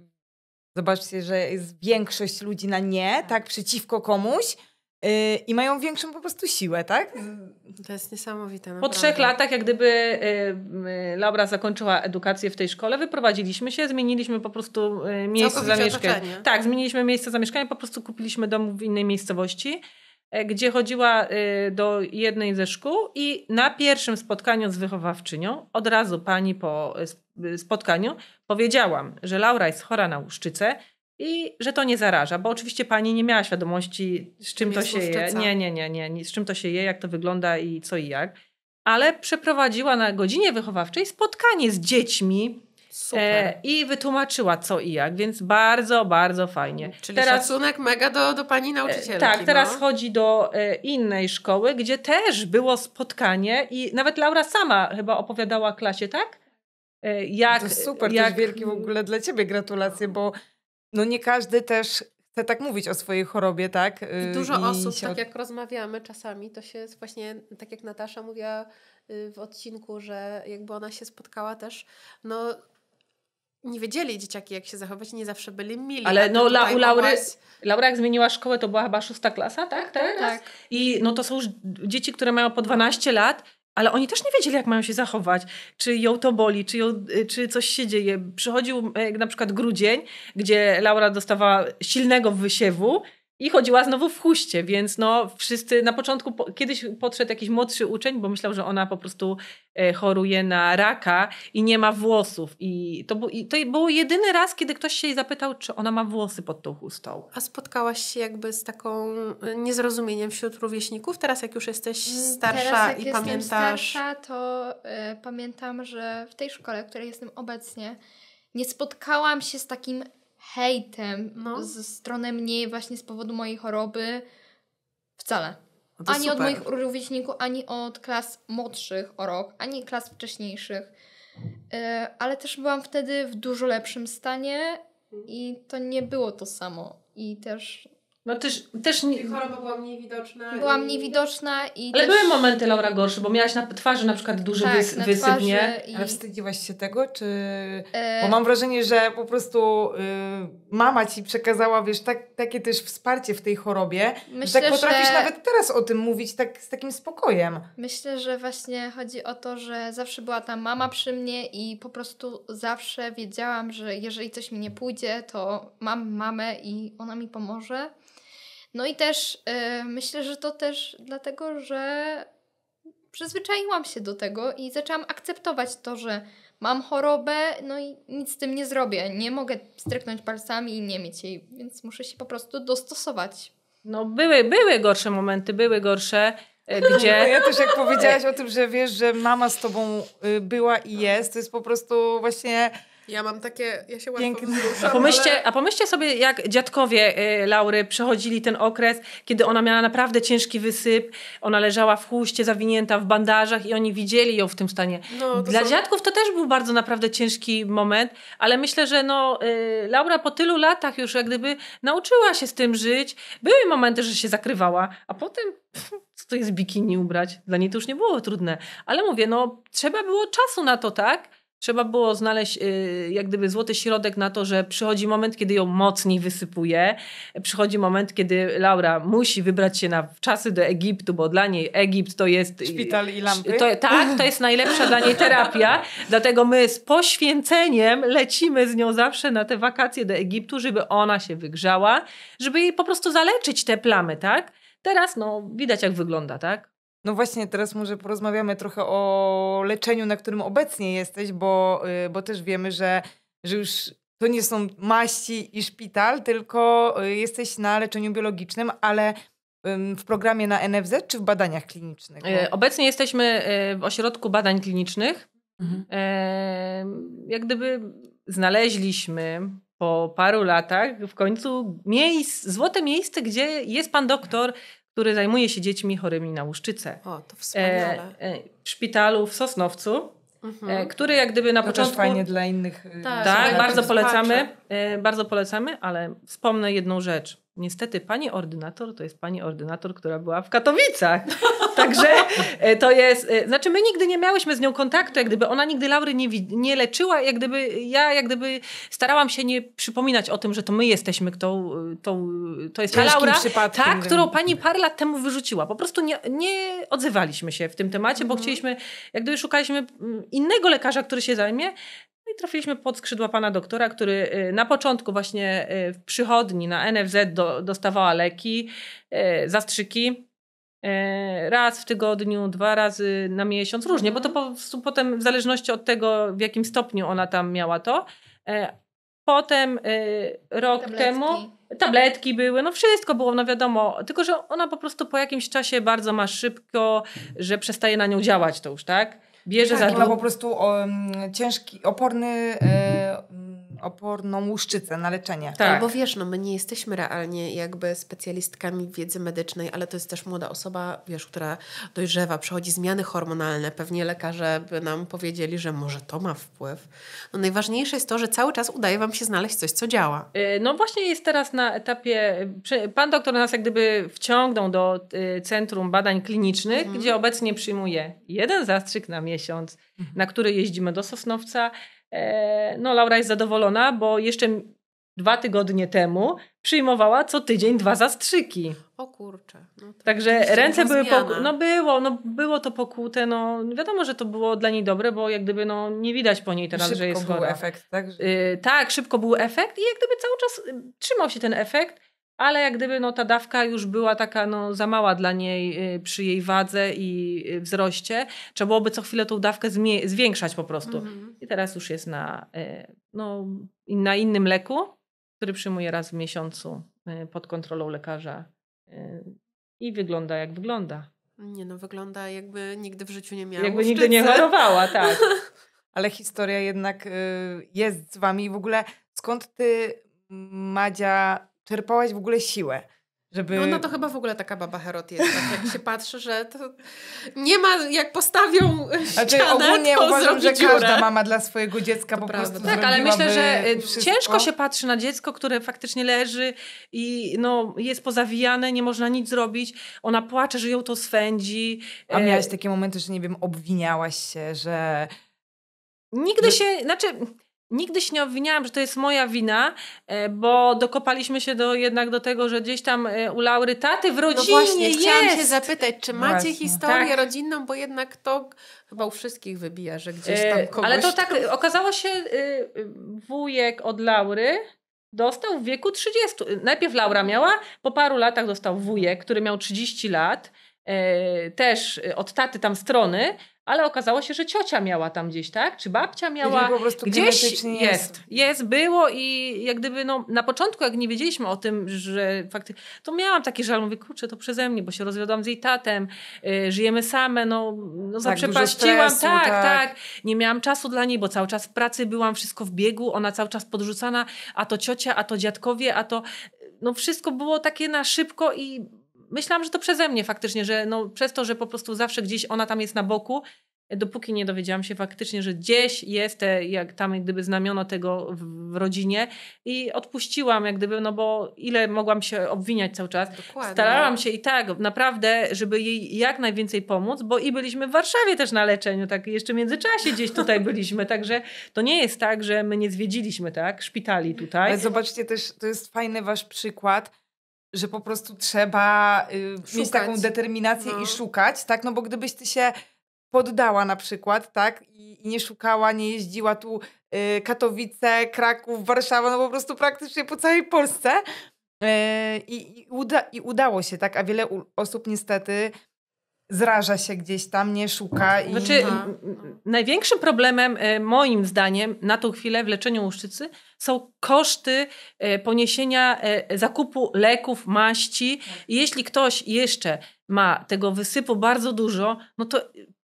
Zobaczcie, że jest większość ludzi na nie, tak, tak? przeciwko komuś, Yy, i mają większą po prostu siłę, tak? Mm, to jest niesamowite. Naprawdę. Po trzech latach, jak gdyby yy, yy, Laura zakończyła edukację w tej szkole, wyprowadziliśmy się, zmieniliśmy po prostu yy, miejsce zamieszkania. Tak, zmieniliśmy miejsce zamieszkania, po prostu kupiliśmy dom w innej miejscowości, e, gdzie chodziła e, do jednej ze szkół i na pierwszym spotkaniu z wychowawczynią, od razu pani po e, spotkaniu, powiedziałam, że Laura jest chora na łuszczycę, i że to nie zaraża, bo oczywiście pani nie miała świadomości, z czym to się je. Nie, nie, nie, nie, nie, z czym to się je, jak to wygląda i co i jak. Ale przeprowadziła na godzinie wychowawczej spotkanie z dziećmi e, i wytłumaczyła co i jak, więc bardzo, bardzo fajnie. Czyli teraz, szacunek mega do, do pani e, nauczycielki. E, tak, no. teraz no. chodzi do e, innej szkoły, gdzie też było spotkanie i nawet Laura sama chyba opowiadała klasie, tak? E, jak, to super, jak... to jest wielkie w ogóle dla ciebie gratulacje, bo no nie każdy też chce tak mówić o swojej chorobie, tak? Y, I dużo I osób, się... tak jak rozmawiamy czasami, to się właśnie, tak jak Natasza mówiła y, w odcinku, że jakby ona się spotkała też, no nie wiedzieli dzieciaki, jak się zachować, nie zawsze byli mili. Ale no la, u Laury, Laura jak zmieniła szkołę, to była chyba szósta klasa, tak? Tak. tak, tak. I no to są już dzieci, które mają po 12 lat ale oni też nie wiedzieli, jak mają się zachować, czy ją to boli, czy, ją, y, czy coś się dzieje. Przychodził e, na przykład grudzień, gdzie Laura dostawała silnego wysiewu i chodziła znowu w huście, więc no wszyscy na początku, po, kiedyś podszedł jakiś młodszy uczeń, bo myślał, że ona po prostu e, choruje na raka i nie ma włosów. I to, bu, I to był jedyny raz, kiedy ktoś się jej zapytał, czy ona ma włosy pod tą chustą. A spotkałaś się jakby z taką e, niezrozumieniem wśród rówieśników? Teraz jak już jesteś mm, starsza Teraz, jak i pamiętasz... starsza, to y, pamiętam, że w tej szkole, w której jestem obecnie, nie spotkałam się z takim hejtem no. ze strony mnie właśnie z powodu mojej choroby. Wcale. No ani super. od moich rówieśników, ani od klas młodszych o rok, ani klas wcześniejszych. E, ale też byłam wtedy w dużo lepszym stanie mhm. i to nie było to samo. I też no też, też nie... Choroba była mniej widoczna. Była mniej widoczna i Ale też... były momenty, Laura, gorsze, bo miałaś na twarzy na przykład duży tak, wys I... Ale wstydziłaś się tego, czy... E... Bo mam wrażenie, że po prostu y, mama ci przekazała, wiesz, tak, takie też wsparcie w tej chorobie. Tak Myślę, tak potrafisz że... nawet teraz o tym mówić tak z takim spokojem. Myślę, że właśnie chodzi o to, że zawsze była ta mama przy mnie i po prostu zawsze wiedziałam, że jeżeli coś mi nie pójdzie, to mam mamę i ona mi pomoże. No i też yy, myślę, że to też dlatego, że przyzwyczaiłam się do tego i zaczęłam akceptować to, że mam chorobę, no i nic z tym nie zrobię. Nie mogę stryknąć palcami i nie mieć jej, więc muszę się po prostu dostosować. No były, były gorsze momenty, były gorsze, e, gdzie... Ja też jak powiedziałaś o tym, że wiesz, że mama z tobą y, była i jest, to jest po prostu właśnie ja mam takie, ja się Piękne. a, pomyślcie, ale... a pomyślcie sobie, jak dziadkowie y, Laury przechodzili ten okres, kiedy ona miała naprawdę ciężki wysyp, ona leżała w huście, zawinięta w bandażach i oni widzieli ją w tym stanie. No, Dla są... dziadków to też był bardzo naprawdę ciężki moment, ale myślę, że no, y, Laura po tylu latach już jak gdyby nauczyła się z tym żyć. Były momenty, że się zakrywała, a potem... co to jest bikini ubrać? Dla niej to już nie było trudne. Ale mówię, no trzeba było czasu na to, tak? Trzeba było znaleźć y, jak gdyby złoty środek na to, że przychodzi moment, kiedy ją mocniej wysypuje. Przychodzi moment, kiedy Laura musi wybrać się na czasy do Egiptu, bo dla niej Egipt to jest... Y, Szpital i lampy. To, tak, to jest najlepsza dla niej terapia. Dlatego my z poświęceniem lecimy z nią zawsze na te wakacje do Egiptu, żeby ona się wygrzała, żeby jej po prostu zaleczyć te plamy, tak? Teraz no widać jak wygląda, tak? No właśnie, teraz może porozmawiamy trochę o leczeniu, na którym obecnie jesteś, bo, y, bo też wiemy, że, że już to nie są maści i szpital, tylko y, jesteś na leczeniu biologicznym, ale w programie na NFZ czy w badaniach klinicznych? Y, obecnie jesteśmy w ośrodku badań klinicznych. Mhm. E, jak gdyby znaleźliśmy po paru latach w końcu miejsc, złote miejsce, gdzie jest pan doktor, który zajmuje się dziećmi chorymi na łuszczycę. O, to wspaniale. E, e, w szpitalu w Sosnowcu, mhm. E, który jak gdyby na no to początku... Też fajnie dla innych. Tak, tak bardzo polecamy, bardzo polecamy, ale wspomnę jedną rzecz. Niestety pani ordynator to jest pani ordynator, która była w Katowicach. Także e, to jest, e, znaczy my nigdy nie miałyśmy z nią kontaktu, jak gdyby ona nigdy Laury nie, nie leczyła, jak gdyby ja jak gdyby starałam się nie przypominać o tym, że to my jesteśmy kto e, to to jest ta Laura, ta, którą pani parę lat temu wyrzuciła. Po prostu nie, nie odzywaliśmy się w tym temacie, bo mhm. chcieliśmy, jak gdyby szukaliśmy mm, innego lekarza, który się zajmie trafiliśmy pod skrzydła pana doktora, który y, na początku właśnie y, w przychodni na NFZ do, dostawała leki, y, zastrzyki. Raz w tygodniu, dwa razy na miesiąc, różnie, bo to mhm. po prostu potem w zależności od tego, w jakim stopniu ona tam miała to. E, potem rok tabletki. temu tabletki były, no wszystko było, no wiadomo, tylko że ona po prostu po jakimś czasie bardzo ma szybko, że przestaje na nią działać to już, tak? Bierze tak, za dużo. po prostu um, ciężki, oporny. E, oporną łuszczycę na leczenie. Tak. Bo wiesz, no my nie jesteśmy realnie jakby specjalistkami wiedzy medycznej, ale to jest też młoda osoba, wiesz, która dojrzewa, przechodzi zmiany hormonalne. Pewnie lekarze by nam powiedzieli, że może to ma wpływ. No najważniejsze jest to, że cały czas udaje wam się znaleźć coś, co działa. Y, no właśnie jest teraz na etapie, pan doktor nas jak gdyby wciągnął do y, Centrum Badań Klinicznych, mhm. gdzie obecnie przyjmuje jeden zastrzyk na miesiąc, mhm. na który jeździmy do Sosnowca, E, no, Laura jest zadowolona, bo jeszcze dwa tygodnie temu przyjmowała co tydzień dwa zastrzyki. O kurczę. No Także ręce były, pokłute. no było, no było to pokłute, no wiadomo, że to było dla niej dobre, bo jak gdyby no nie widać po niej teraz, szybko że jest chora. Szybko był efekt, tak? Yy, tak, szybko był efekt i jak gdyby cały czas y, trzymał się ten efekt ale jak gdyby no, ta dawka już była taka no, za mała dla niej y, przy jej wadze i y, wzroście. Trzeba byłoby co chwilę tą dawkę zwiększać po prostu. Mhm. I teraz już jest na, y, no, na innym leku, który przyjmuje raz w miesiącu y, pod kontrolą lekarza y, i wygląda jak wygląda. Nie no, wygląda jakby nigdy w życiu nie miała. Jakby nigdy nie chorowała, tak. Ale historia jednak y, jest z wami. W ogóle skąd ty, Madzia, czerpałaś w ogóle siłę. Żeby... No, no to chyba w ogóle taka baba Herod jest. Tak? Jak się patrzy, że to nie ma, jak postawią znaczy, ścianę, ogólnie to uważam, że dziurę. każda mama dla swojego dziecka to po prawda. prostu Tak, ale myślę, że wszystko. ciężko się patrzy na dziecko, które faktycznie leży i no, jest pozawijane, nie można nic zrobić. Ona płacze, że ją to swędzi. A e, miałaś takie momenty, że nie wiem, obwiniałaś się, że... Nigdy się, znaczy Nigdy się nie obwiniałam, że to jest moja wina, e, bo dokopaliśmy się do, jednak do tego, że gdzieś tam e, u Laury taty w no rodzinie no właśnie, jest. chciałam się zapytać, czy macie historię tak. rodzinną, bo jednak to chyba u wszystkich wybija, że gdzieś tam e, kogoś... Ale to tak, okazało się wujek od Laury, dostał w wieku 30. Najpierw Laura miała, po paru latach dostał wujek, który miał 30 lat, też od taty tam strony, ale okazało się, że ciocia miała tam gdzieś, tak? Czy babcia miała? Po prostu gdzieś jest, jest, jest, było i jak gdyby no, na początku, jak nie wiedzieliśmy o tym, że faktycznie, to miałam taki żal, mówię, kurczę, to przeze mnie, bo się rozwiodłam z jej tatem, yy, żyjemy same, no, no tak, zaprzepaściłam, tak, stresu, tak, tak, tak, nie miałam czasu dla niej, bo cały czas w pracy byłam, wszystko w biegu, ona cały czas podrzucana, a to ciocia, a to dziadkowie, a to, no wszystko było takie na szybko i myślałam, że to przeze mnie faktycznie, że no, przez to, że po prostu zawsze gdzieś ona tam jest na boku, dopóki nie dowiedziałam się faktycznie, że gdzieś jest te, jak tam jak gdyby znamiono tego w, w, rodzinie i odpuściłam jak gdyby, no bo ile mogłam się obwiniać cały czas. Dokładnie. Starałam się i tak naprawdę, żeby jej jak najwięcej pomóc, bo i byliśmy w Warszawie też na leczeniu, tak jeszcze w międzyczasie gdzieś tutaj byliśmy, także to nie jest tak, że my nie zwiedziliśmy, tak, szpitali tutaj. Ale zobaczcie też, to jest fajny wasz przykład, że po prostu trzeba y, mieć taką determinację no. i szukać, tak? No bo gdybyś ty się poddała na przykład, tak? I, i nie szukała, nie jeździła tu y, Katowice, Kraków, Warszawa, no po prostu praktycznie po całej Polsce. Y, i, uda, I udało się, tak? A wiele u, osób niestety zraża się gdzieś tam, nie szuka. I... Znaczy, Aha. największym problemem, y, moim zdaniem, na tą chwilę w leczeniu łuszczycy są koszty e, poniesienia e, zakupu leków, maści. Tak. Jeśli ktoś jeszcze ma tego wysypu bardzo dużo, no to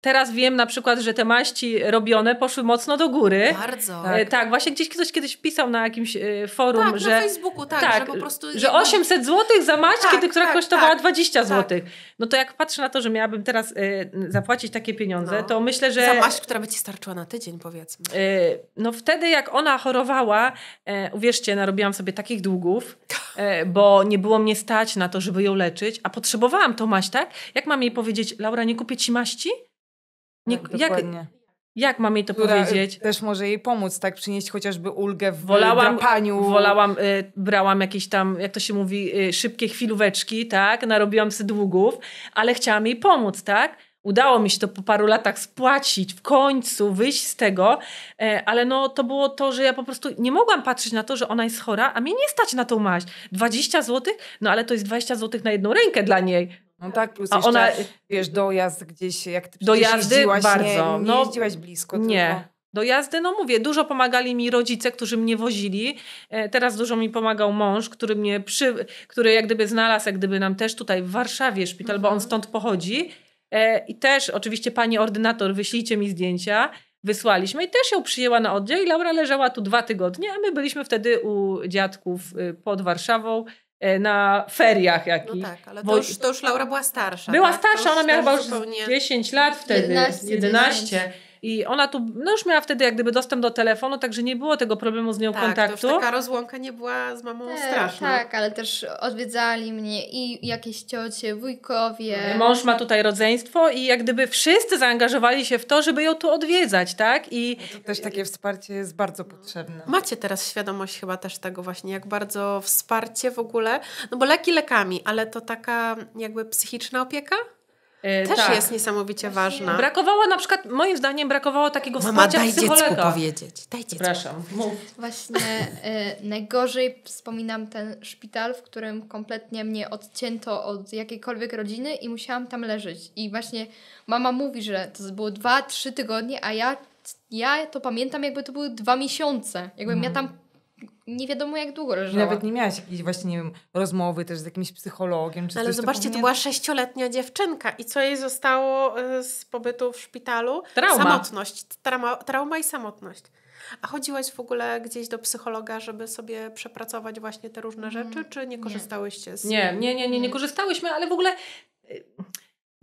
Teraz wiem na przykład, że te maści robione poszły mocno do góry. Bardzo. E, tak, tak właśnie gdzieś ktoś kiedyś pisał na jakimś e, forum, tak, że. Na Facebooku, tak, tak że po prostu. Że 800 zł za maść, tak, kiedy która tak, kosztowała 20 tak, tak. zł. No to jak patrzę na to, że miałabym teraz y, zapłacić takie pieniądze, no. to myślę, że. Za maść, która by ci starczyła na tydzień, powiedzmy. Y, no wtedy, jak ona chorowała, y, uwierzcie, narobiłam sobie takich długów, bo nie było mnie stać na to, żeby ją leczyć, a potrzebowałam tą maść, tak? Jak mam jej powiedzieć, Laura, nie kupię ci maści? Nie, tak, jak, jak mam jej to Która y, powiedzieć? Też może jej pomóc, tak? Przynieść chociażby ulgę w wolałam, drapaniu. Wolałam, y, brałam jakieś tam, jak to się mówi, y, szybkie chwilóweczki, tak? Narobiłam sobie długów, ale chciałam jej pomóc, tak? Udało mi się to po paru latach spłacić, w końcu wyjść z tego, e, ale no to było to, że ja po prostu nie mogłam patrzeć na to, że ona jest chora, a mnie nie stać na tą maść. 20 zł? No ale to jest 20 zł na jedną rękę dla niej. No tak, plus A jeszcze, ona, wiesz, dojazd gdzieś, jak ty dojazdy jeździłaś, bardzo. Nie, nie no, jeździłaś blisko. Nie. Tylko. Do no mówię, dużo pomagali mi rodzice, którzy mnie wozili. E, teraz dużo mi pomagał mąż, który mnie przy, który jak gdyby znalazł, jak gdyby nam też tutaj w Warszawie szpital, mhm. bo on mhm. stąd pochodzi. E, I też oczywiście pani ordynator, wyślijcie mi zdjęcia. Wysłaliśmy i też ją przyjęła na oddział i Laura leżała tu dwa tygodnie, a my byliśmy wtedy u dziadków y, pod Warszawą E, na feriach no jakichś. No tak, ale to, już, to już Laura była starsza. Była tak? starsza, ona miała chyba już 10 lat wtedy, 11. 11. 11. I ona tu, no już miała wtedy jak gdyby dostęp do telefonu, także nie było tego problemu z nią tak, kontaktu. To taka rozłąka nie była z mamą tak, straszna. Tak, ale też odwiedzali mnie i jakieś ciocie, wujkowie. E, mąż ma tutaj rodzeństwo i jak gdyby wszyscy zaangażowali się w to, żeby ją tu odwiedzać, tak? I no to też takie wsparcie jest bardzo potrzebne. Macie teraz świadomość chyba też tego właśnie, jak bardzo wsparcie w ogóle, no bo leki lekami, ale to taka jakby psychiczna opieka? E, Też tak. jest niesamowicie ważna. Brakowało na przykład, moim zdaniem brakowało takiego Mama, wsparcia daj psychologa. dziecku powiedzieć. Daj dziecku. Proszę, mów. Właśnie y, najgorzej wspominam ten szpital, w którym kompletnie mnie odcięto od jakiejkolwiek rodziny i musiałam tam leżeć. I właśnie mama mówi, że to było dwa, trzy tygodnie, a ja, ja to pamiętam jakby to były dwa miesiące. Jakbym mm. ja mhm. tam nie wiadomo jak długo leżała. Nawet nie miałaś jakiejś właśnie, nie wiem, rozmowy też z jakimś psychologiem. Czy Ale coś, zobaczcie, to, powinien... to była sześcioletnia dziewczynka i co jej zostało y, z pobytu w szpitalu? Trauma. Samotność. Trauma, trauma i samotność. A chodziłaś w ogóle gdzieś do psychologa, żeby sobie przepracować właśnie te różne rzeczy, mm, czy nie korzystałyście z... Nie, nie, nie, nie, nie mm. korzystałyśmy, ale w ogóle y,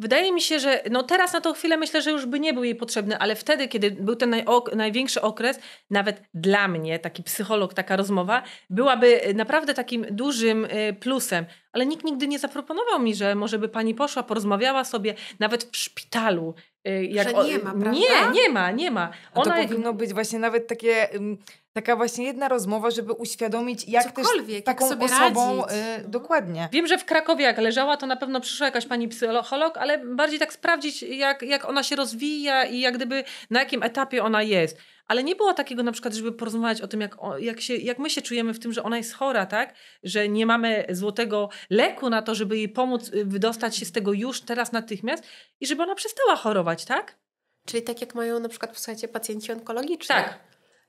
Wydaje mi się, że no teraz na tą chwilę myślę, że już by nie był jej potrzebny, ale wtedy, kiedy był ten naj największy okres, nawet dla mnie, taki psycholog, taka rozmowa, byłaby e, naprawdę takim dużym e, plusem. Ale nikt nigdy nie zaproponował mi, że może by pani poszła, porozmawiała sobie nawet w szpitalu. E, jak że nie ma, prawda? Nie, nie ma, nie ma. Ona... to powinno być właśnie nawet takie mm, taka właśnie jedna rozmowa, żeby uświadomić, jak Cokolwiek, też taką jak osobą y, dokładnie. Wiem, że w Krakowie jak leżała, to na pewno przyszła jakaś pani psycholog, ale bardziej tak sprawdzić, jak, jak ona się rozwija i jak gdyby na jakim etapie ona jest. Ale nie było takiego na przykład, żeby porozmawiać o tym, jak, jak, się, jak my się czujemy w tym, że ona jest chora, tak? Że nie mamy złotego leku na to, żeby jej pomóc y, wydostać się z tego już teraz natychmiast i żeby ona przestała chorować, tak? Czyli tak jak mają na przykład, słuchajcie, pacjenci onkologiczni. Tak.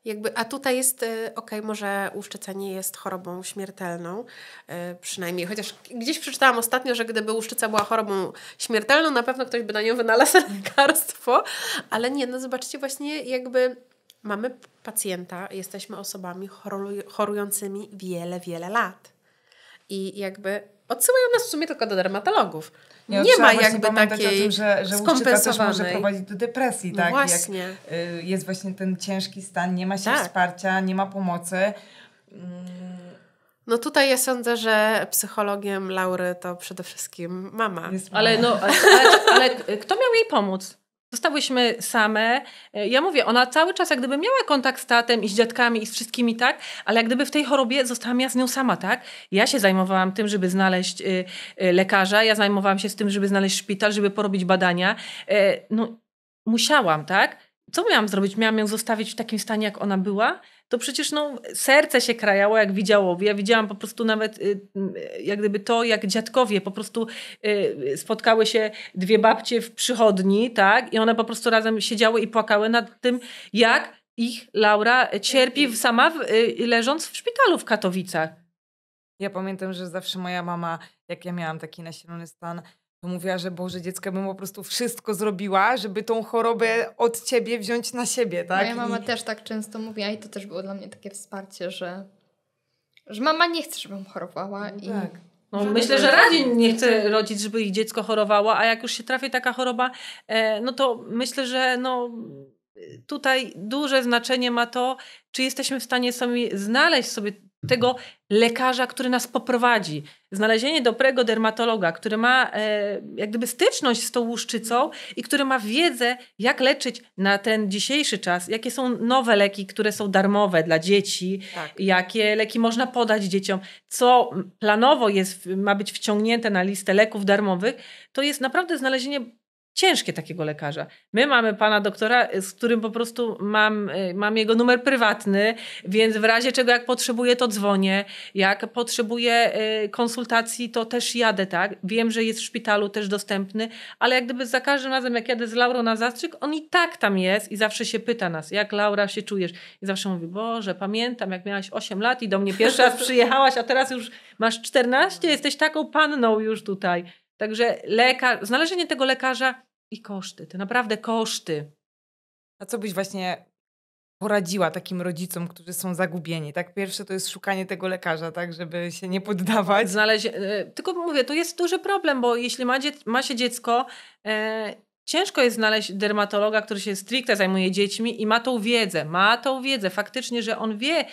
Jakby, a tutaj jest, e, okej, okay, może uszczycenie jest chorobą śmiertelną, e, przynajmniej, chociaż gdzieś przeczytałam ostatnio, że gdyby uszczyca była chorobą śmiertelną, na pewno ktoś by na nią wynalazł mhm. lekarstwo, ale nie, no zobaczcie właśnie jakby mamy pacjenta, jesteśmy osobami chorującymi wiele, wiele lat i jakby odsyłają nas w sumie tylko do dermatologów. Nie, nie ma jakby takiej o tym, że, że łuszczyca też może prowadzić do depresji, no tak? Właśnie. Jak, y, jest właśnie ten ciężki stan, nie ma się tak. wsparcia, nie ma pomocy. Mm. No tutaj ja sądzę, że psychologiem Laury to przede wszystkim mama. Ale, no, ale, ale, kto miał jej pomóc? Zostałyśmy same. E, ja mówię, ona cały czas jak gdyby miała kontakt z tatem i z dziadkami i z wszystkimi, tak? Ale jak gdyby w tej chorobie zostałam ja z nią sama, tak? Ja się zajmowałam tym, żeby znaleźć y, y, lekarza, ja zajmowałam się z tym, żeby znaleźć szpital, żeby porobić badania. E, no, musiałam, tak? Co miałam zrobić? Miałam ją zostawić w takim stanie, jak ona była? to przecież no, serce się krajało, jak widziało, Ja widziałam po prostu nawet y, y, jak gdyby to, jak dziadkowie po prostu y, spotkały się dwie babcie w przychodni, tak? I one po prostu razem siedziały i płakały nad tym, jak ich Laura cierpi sama w, leżąc w szpitalu w Katowicach. Ja pamiętam, że zawsze moja mama, jak ja miałam taki nasilony stan, Mówiła, że Boże, dziecko bym po prostu wszystko zrobiła, żeby tą chorobę od ciebie wziąć na siebie, tak? Moja mama I... też tak często mówiła i to też było dla mnie takie wsparcie, że, że mama nie chce, żebym chorowała. No i... Tak. No, myślę, że radzi nie chce rodzić, żeby ich dziecko chorowało, a jak już się trafi taka choroba, e, no to myślę, że no, tutaj duże znaczenie ma to, czy jesteśmy w stanie sami znaleźć sobie tego lekarza, który nas poprowadzi. Znalezienie dobrego dermatologa, który ma e, jak gdyby styczność z tą łuszczycą i który ma wiedzę, jak leczyć na ten dzisiejszy czas, jakie są nowe leki, które są darmowe dla dzieci, tak. jakie leki można podać dzieciom, co planowo jest, ma być wciągnięte na listę leków darmowych, to jest naprawdę znalezienie ciężkie takiego lekarza. My mamy pana doktora, y, z którym po prostu mam, y, mam jego numer prywatny, więc w razie czego jak potrzebuję, to dzwonię. Jak potrzebuję y, konsultacji, to też jadę, tak? Wiem, że jest w szpitalu też dostępny, ale jak gdyby za każdym razem, jak jadę z Laurą na zastrzyk, on i tak tam jest i zawsze się pyta nas, jak Laura się czujesz? I zawsze mówi, Boże, pamiętam, jak miałaś 8 lat i do mnie pierwszy raz przyjechałaś, a teraz już masz 14, jesteś taką panną już tutaj. Także lekarz, znalezienie tego lekarza i koszty, to naprawdę koszty. A co byś właśnie poradziła takim rodzicom, którzy są zagubieni? Tak, pierwsze to jest szukanie tego lekarza, tak, żeby się nie poddawać. Znalezie... E, tylko mówię, to jest duży problem, bo jeśli ma, dziec... ma się dziecko, e... ciężko jest znaleźć dermatologa, który się stricte zajmuje dziećmi i ma tą wiedzę, ma tą wiedzę faktycznie, że on wie,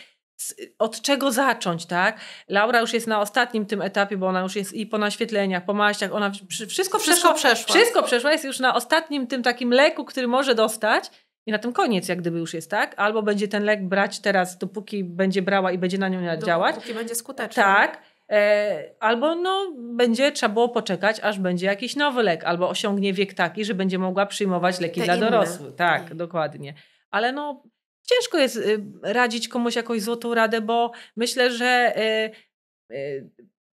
od czego zacząć, tak? Laura już jest na ostatnim tym etapie, bo ona już jest i po naświetleniach, po maściach, ona wszystko, wszystko przeszła. przeszła. Wszystko przeszła, jest już na ostatnim tym takim leku, który może dostać i na tym koniec jak gdyby już jest, tak? Albo będzie ten lek brać teraz, dopóki będzie brała i będzie na nią działać. Dopóki będzie skuteczny. Tak. E, albo no, będzie trzeba było poczekać, aż będzie jakiś nowy lek, albo osiągnie wiek taki, że będzie mogła przyjmować leki Te dla inne. dorosłych. Tak, I... dokładnie. Ale no, ciężko jest y, radzić komuś jakąś złotą radę, bo myślę, że y, y,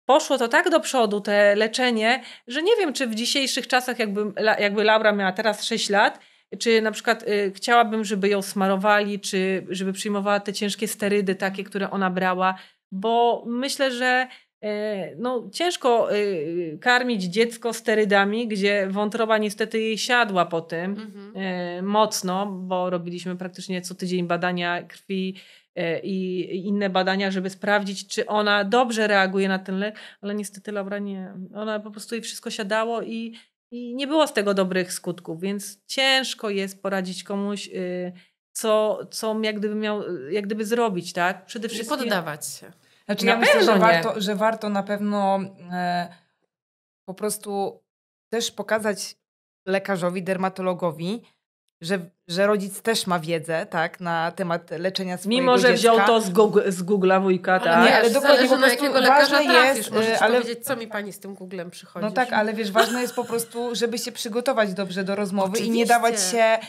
poszło to tak do przodu, te leczenie, że nie wiem, czy w dzisiejszych czasach, jakby, jakby Laura miała teraz 6 lat, czy na przykład chciałabym, żeby ją smarowali, czy żeby przyjmowała te ciężkie sterydy, takie, które ona brała, bo myślę, że E, no, ciężko y, y, karmić dziecko sterydami, gdzie wątroba niestety jej siadła po tym mhm. E, mocno, bo robiliśmy praktycznie co tydzień badania krwi e, i inne badania, żeby sprawdzić, czy ona dobrze reaguje na ten lek, ale niestety Laura nie. Ona po prostu jej wszystko siadało i, i nie było z tego dobrych skutków, więc ciężko jest poradzić komuś y, co, co jak gdyby miał, jak gdyby zrobić, tak? Przede wszystkim... Nie poddawać się. Znaczy, na ja myślę, że warto, że warto na pewno e, po prostu też pokazać lekarzowi, dermatologowi, że, że rodzic też ma wiedzę, tak, na temat leczenia swojego Mimo, że dziecka. wziął to z, Google, z Google'a wujka, tak? Ale nie, ale dokładnie po prostu na ważne jest... E, ale... powiedzieć, co mi pani z tym Googlem przychodzi. No tak, ale wiesz, ważne jest po prostu, żeby się przygotować dobrze do rozmowy Oczywiście. i nie dawać się e,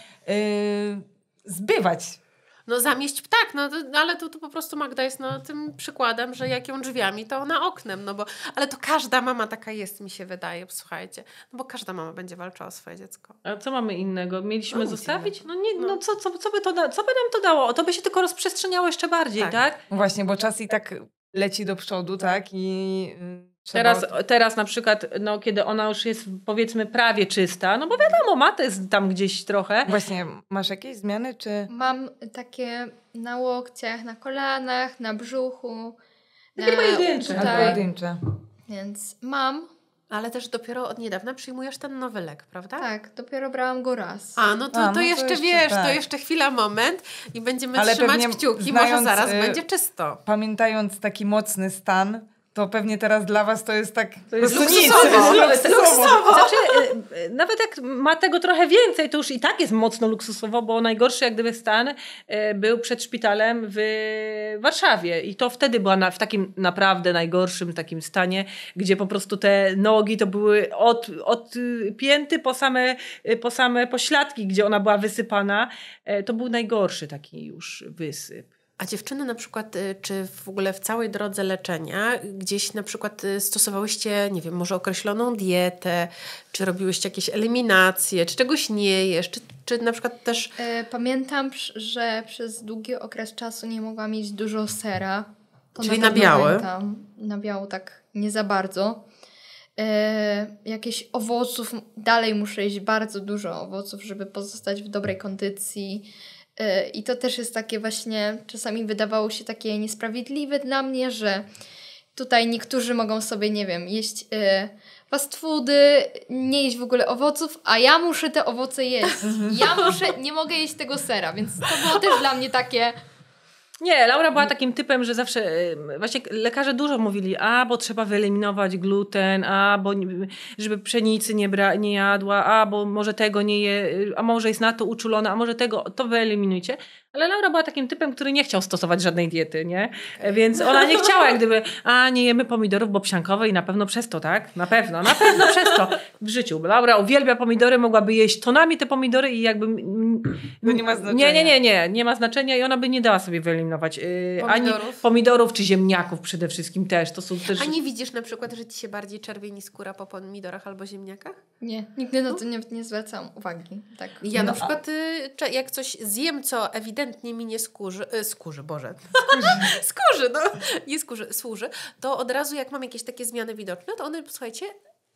zbywać no zamieść ptak, no to, no, ale to, to po prostu Magda jest no, tym przykładem, że jak ją drzwiami, to ona oknem, no bo, ale to każda mama taka jest, mi się wydaje, słuchajcie, no bo każda mama będzie walczyła o swoje dziecko. A co mamy innego? Mieliśmy no, zostawić? No, nie, no. no co, co, co, by to da, co by nam to dało? To by się tylko rozprzestrzeniało jeszcze bardziej, tak? tak? Właśnie, bo czas i tak leci do przodu, tak? tak? I y, Teraz, teraz na przykład, no, kiedy ona już jest powiedzmy prawie czysta, no bo wiadomo, mata jest tam gdzieś trochę. Właśnie, masz jakieś zmiany, czy... Mam takie na łokciach, na kolanach, na brzuchu. Takie na... pojedyncze. Tutaj. pojedyncze. Więc mam. Ale też dopiero od niedawna przyjmujesz ten nowy lek, prawda? Tak, dopiero brałam go raz. A, no to, A, no to, jeszcze, to jeszcze wiesz, tak. to jeszcze chwila, moment i będziemy Ale trzymać kciuki, znając, może zaraz y będzie czysto. Pamiętając taki mocny stan to pewnie teraz dla was to jest tak to jest luksusowo. Nic, luksusowo. Znaczy, y, y, nawet jak ma tego trochę więcej, to już i tak jest mocno luksusowo, bo najgorszy jak gdyby stan y, był przed szpitalem w Warszawie i to wtedy była na, w takim naprawdę najgorszym takim stanie, gdzie po prostu te nogi to były od, od pięty po same, po same pośladki, gdzie ona była wysypana. E, to był najgorszy taki już wysyp. A dziewczyny na przykład, y, czy w ogóle w całej drodze leczenia gdzieś na przykład y, stosowałyście, nie wiem, może określoną dietę, czy robiłyście jakieś eliminacje, czy czegoś nie jesz, czy, czy na przykład też... E, pamiętam, że przez długi okres czasu nie mogłam mieć dużo sera. To Czyli na, biały? Pamiętam. Na biało tak nie za bardzo. E, jakieś owoców, dalej muszę jeść bardzo dużo owoców, żeby pozostać w dobrej kondycji Y, I to też jest takie właśnie, czasami wydawało się takie niesprawiedliwe dla mnie, że tutaj niektórzy mogą sobie, nie wiem, jeść y, fast foody, nie jeść w ogóle owoców, a ja muszę te owoce jeść. Ja muszę, nie mogę jeść tego sera, więc to było też dla mnie takie nie, Laura była no. takim typem, że zawsze właśnie lekarze dużo mówili, a bo trzeba wyeliminować gluten, a bo żeby pszenicy nie, bra, nie jadła, a bo może tego nie je, a może jest na to uczulona, a może tego, to wyeliminujcie. Ale Laura była takim typem, który nie chciał stosować żadnej diety, nie? Więc ona nie chciała jak gdyby, a nie jemy pomidorów, bo psiankowe i na pewno przez to, tak? Na pewno, na pewno przez to. W życiu. Laura uwielbia pomidory, mogłaby jeść tonami te pomidory i jakby... To nie ma znaczenia. Nie, nie, nie, nie. Nie ma znaczenia i ona by nie dała sobie wyeliminować yy, pomidorów. ani pomidorów czy ziemniaków przede wszystkim też. To są też... A nie widzisz na przykład, że ci się bardziej czerwieni skóra po pomidorach albo ziemniakach? Nie, nigdy na to nie, nie zwracam uwagi. Tak. Ja no. na przykład y, jak coś zjem, co ewidentnie mi nie skurzy, y, skurzy, skórzy, Boże, skórzy. skórzy, no, nie skórzy, służy, to od razu jak mam jakieś takie zmiany widoczne, to one, słuchajcie,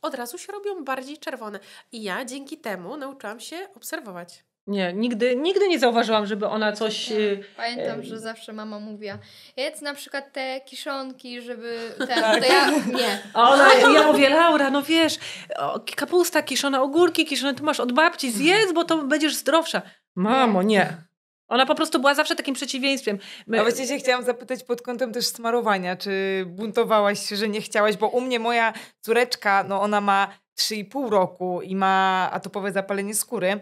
od razu się robią bardziej czerwone. I ja dzięki temu nauczyłam się obserwować. Nie, nigdy, nigdy nie zauważyłam, żeby ona znaczy, coś. Nie. Y, Pamiętam, e... że zawsze mama mówiła, jedz na przykład te kiszonki, żeby ten, tak. to ja nie. A ona, ja mówię, Laura, no wiesz, kapusta kiszona, ogórki kiszone, to masz od babci, zjedz, bo to będziesz zdrowsza. Mamo, nie. Ona po prostu była zawsze takim przeciwieństwem. My... A właściwie się chciałam zapytać pod kątem też smarowania. Czy buntowałaś się, że nie chciałaś? Bo u mnie moja córeczka, no ona ma 3,5 roku i ma atopowe zapalenie skóry.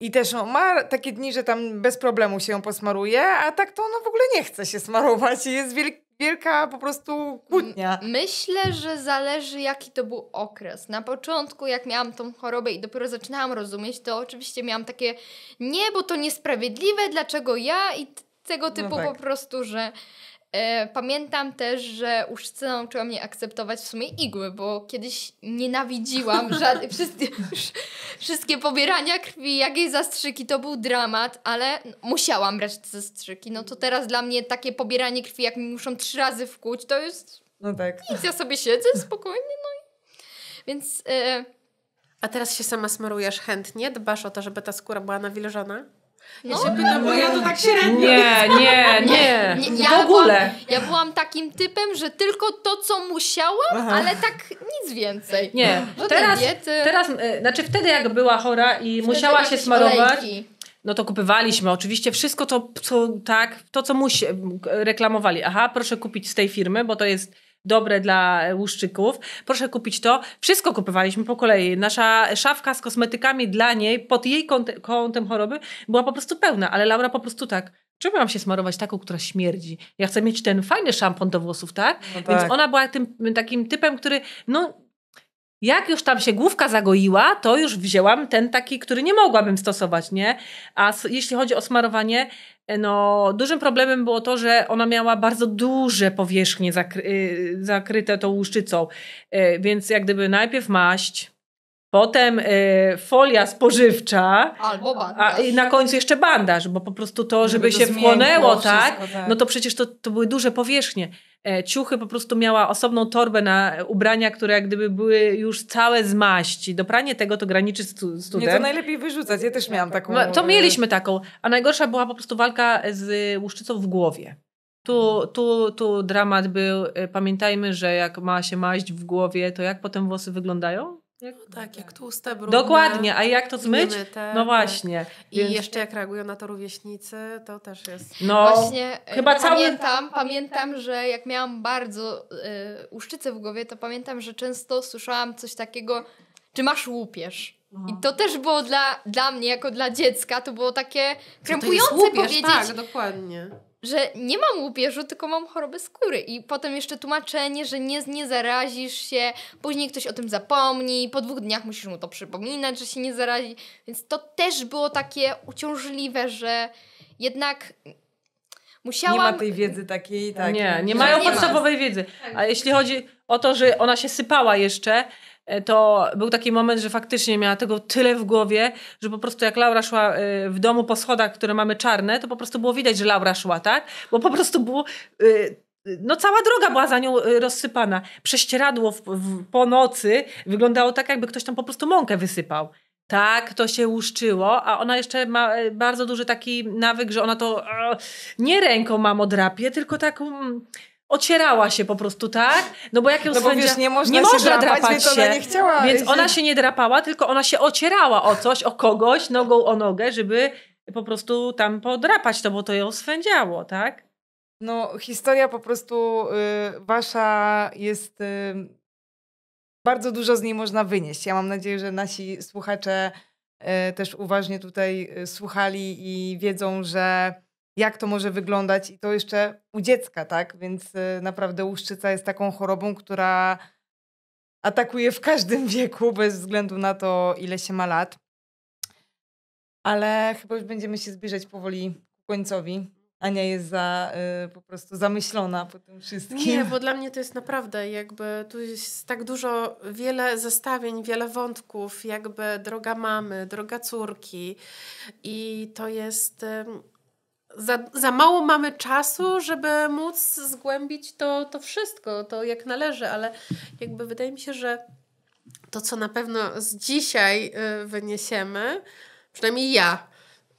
I też ma takie dni, że tam bez problemu się ją posmaruje, a tak to ono w ogóle nie chce się smarować i jest wielki wielka po prostu kłótnia. Myślę, że zależy jaki to był okres. Na początku, jak miałam tą chorobę i dopiero zaczynałam rozumieć, to oczywiście miałam takie nie, bo to niesprawiedliwe, dlaczego ja i tego typu no tak. po prostu, że E, pamiętam też, że uszczyca nauczyła mnie akceptować w sumie igły, bo kiedyś nienawidziłam żadnych, wszystkie, wszystkie pobierania krwi, jakieś zastrzyki, to był dramat, ale musiałam brać te zastrzyki. No to teraz dla mnie takie pobieranie krwi, jak mi muszą trzy razy wkuć, to jest no tak. nic, ja sobie siedzę spokojnie, no i... Więc... E, a teraz się sama smarujesz chętnie? Dbasz o to, żeby ta skóra była nawilżona? Ja no, się pytam, bo no, ja to tak no. średnio. Nie, nie, nie. nie w ogóle. Byłam, ja byłam takim typem, że tylko to, co musiałam, Aha. ale tak nic więcej. Nie. Żadne teraz, diety. teraz, y, znaczy wtedy jak była chora i wtedy musiała się smarować. Olejki. No to kupywaliśmy oczywiście wszystko to, co, tak, to co mu y, reklamowali. Aha, proszę kupić z tej firmy, bo to jest dobre dla łuszczyków. Proszę kupić to. Wszystko kupowaliśmy po kolei. Nasza szafka z kosmetykami dla niej, pod jej kątem, kątem choroby, była po prostu pełna, ale Laura po prostu tak czemu mam się smarować taką, która śmierdzi? Ja chcę mieć ten fajny szampon do włosów, tak? No tak. Więc ona była tym takim typem, który no jak już tam się główka zagoiła, to już wzięłam ten taki, który nie mogłabym stosować, nie? A jeśli chodzi o smarowanie, e, no, dużym problemem było to, że ona miała bardzo duże powierzchnie zakry y, zakryte tą łuszczycą, e, więc jak gdyby najpierw maść, potem e, folia spożywcza, albo bandaż. A, i na końcu jeszcze bandaż, bo po prostu to, żeby, żeby się wchłonęło, tak, tak, no to przecież to, to były duże powierzchnie. E, ciuchy, po prostu miała osobną torbę na ubrania, które jak gdyby były już całe z maści. Do prania tego to graniczy z cudem. Nie, to najlepiej wyrzucać, ja też miałam no, taką. No, to mieliśmy taką, a najgorsza była po prostu walka z łuszczycą w głowie. Tu, mhm. tu, tu dramat był. E, pamiętajmy, że jak ma się maść w głowie, to jak potem włosy wyglądają? Jak, no tak, jak tłuste, brudne. Dokładnie, a jak to zmyć? no tak. właśnie. Tak. I więc... jeszcze jak reagują na to rówieśnicy, to też jest... No, właśnie, e, chyba pamiętam, cały... pamiętam, że jak miałam bardzo y, e, uszczycę w głowie, to pamiętam, że często słyszałam coś takiego, czy masz łupież? No. I to też było dla, dla mnie, jako dla dziecka, to było takie krępujące to łupież, tak, powiedzieć. Tak, dokładnie że nie mam łupieżu, tylko mam chorobę skóry. I potem jeszcze tłumaczenie, że nie, nie zarazisz się, później ktoś o tym zapomni, po dwóch dniach musisz mu to przypominać, że się nie zarazi. Więc to też było takie uciążliwe, że jednak musiałam... Nie ma tej wiedzy takiej, tak. Nie, nie mają nie podstawowej ma. wiedzy. A jeśli chodzi o to, że ona się sypała jeszcze, E, to był taki moment, że faktycznie miała tego tyle w głowie, że po prostu jak Laura szła e, w domu po schodach, które mamy czarne, to po prostu było widać, że Laura szła, tak? Bo po prostu było e, no cała droga była za nią rozsypana. Prześcieradło w, w, po nocy wyglądało tak, jakby ktoś tam po prostu mąkę wysypał. Tak, to się łuszczyło, a ona jeszcze ma bardzo duży taki nawyk, że ona to nie ręką mam odrapie, tylko taką mm, ocierała się po prostu, tak? No bo jak ją no sędzia... Wiesz, nie można, nie można się drapać, drapać się. Ona nie chciała. Więc ona się nie drapała, tylko ona się ocierała o coś, o kogoś, nogą o nogę, żeby po prostu tam podrapać to, bo to ją swędziało, tak? No historia po prostu y, wasza jest... Y, bardzo dużo z niej można wynieść. Ja mam nadzieję, że nasi słuchacze y, też uważnie tutaj y, słuchali i wiedzą, że jak to może wyglądać i to jeszcze u dziecka, tak? Więc y, naprawdę łuszczyca jest taką chorobą, która atakuje w każdym wieku, bez względu na to, ile się ma lat. Ale chyba już będziemy się zbliżać powoli ku końcowi. Ania jest za, y, po prostu zamyślona po tym wszystkim. Nie, bo dla mnie to jest naprawdę jakby tu jest tak dużo, wiele zestawień, wiele wątków, jakby droga mamy, droga córki i to jest... Y za, za mało mamy czasu, żeby móc zgłębić to, to wszystko, to jak należy, ale jakby wydaje mi się, że to, co na pewno z dzisiaj y, wyniesiemy, przynajmniej ja,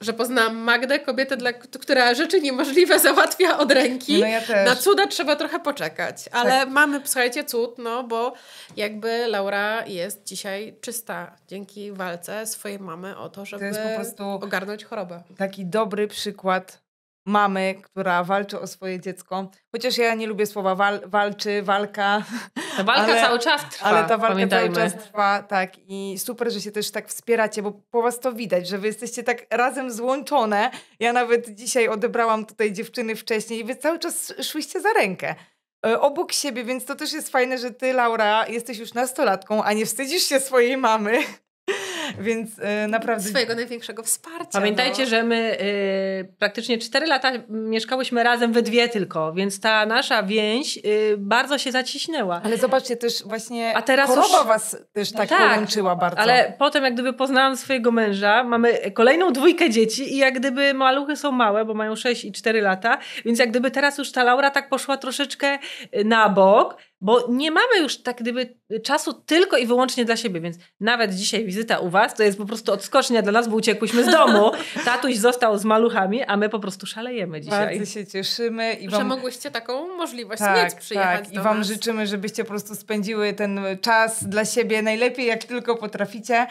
że poznałam Magdę, kobietę, dla, która rzeczy niemożliwe załatwia od ręki. No ja też. Na cuda trzeba trochę poczekać. Ale tak. mamy, słuchajcie, cud, no bo jakby Laura jest dzisiaj czysta dzięki walce swojej mamy o to, żeby to ogarnąć chorobę. Taki dobry przykład mamy, która walczy o swoje dziecko. Chociaż ja nie lubię słowa wal, walczy, walka. Ta walka ale, cały czas trwa. Ale ta walka pamiętajmy. cały czas trwa, tak. I super, że się też tak wspieracie, bo po was to widać, że wy jesteście tak razem złączone. Ja nawet dzisiaj odebrałam tutaj dziewczyny wcześniej i wy cały czas szłyście za rękę e, obok siebie, więc to też jest fajne, że ty, Laura, jesteś już nastolatką, a nie wstydzisz się swojej mamy. Więc y, naprawdę. Swojego największego wsparcia. Pamiętajcie, no. że my y, praktycznie 4 lata mieszkałyśmy razem we dwie tylko, więc ta nasza więź y, bardzo się zaciśnęła. Ale zobaczcie też właśnie. A teraz choroba już... was też tak, no tak, tak bardzo. Ale potem, jak gdyby poznałam swojego męża, mamy kolejną dwójkę dzieci i jak gdyby maluchy są małe, bo mają 6 i 4 lata, więc jak gdyby teraz już ta Laura tak poszła troszeczkę y, na bok bo nie mamy już tak gdyby czasu tylko i wyłącznie dla siebie, więc nawet dzisiaj wizyta u was to jest po prostu odskocznia dla nas, bo uciekłyśmy z domu. Tatuś został z maluchami, a my po prostu szalejemy dzisiaj. Bardzo się cieszymy. I wam... Że mogłyście taką możliwość tak, mieć, tak. przyjechać tak. I wam życzymy, żebyście po prostu spędziły ten czas dla siebie najlepiej jak tylko potraficie.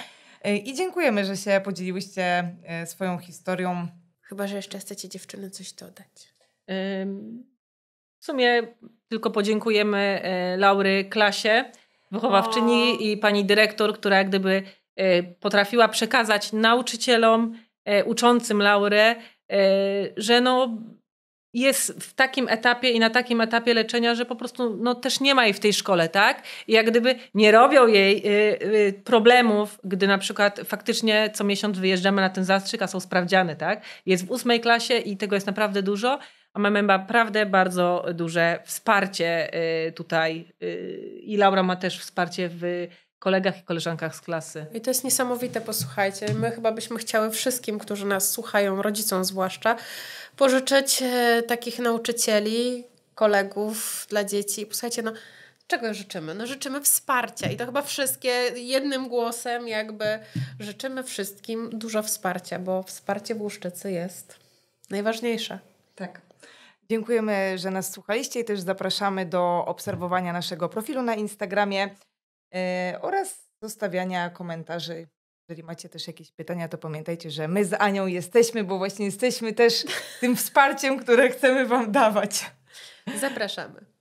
I dziękujemy, że się podzieliłyście e, swoją historią. Chyba, że jeszcze chcecie dziewczyny coś dodać. Ym... W sumie tylko podziękujemy e, Laury Klasie, wychowawczyni o. i pani dyrektor, która jak gdyby e, potrafiła przekazać nauczycielom e, uczącym Laurę, że no jest w takim etapie i na takim etapie leczenia, że po prostu no, też nie ma jej w tej szkole, tak? I jak gdyby nie robią jej y, y, problemów, gdy na przykład faktycznie co miesiąc wyjeżdżamy na ten zastrzyk, a są sprawdziane, tak? Jest w ósmej klasie i tego jest naprawdę dużo, a mamy naprawdę bardzo duże wsparcie y, tutaj y, i Laura ma też wsparcie w kolegach i koleżankach z klasy. I to jest niesamowite, posłuchajcie. My chyba byśmy chciały wszystkim, którzy nas słuchają, rodzicom zwłaszcza, pożyczyć e, takich nauczycieli, kolegów dla dzieci. Posłuchajcie, no czego życzymy? No życzymy wsparcia i to chyba wszystkie jednym głosem jakby życzymy wszystkim dużo wsparcia, bo wsparcie w Łuszczycy jest najważniejsze. Tak. Dziękujemy, że nas słuchaliście i też zapraszamy do obserwowania naszego profilu na Instagramie e, oraz zostawiania komentarzy. Jeżeli macie też jakieś pytania, to pamiętajcie, że my z Anią jesteśmy, bo właśnie jesteśmy też tym wsparciem, które chcemy Wam dawać. Zapraszamy.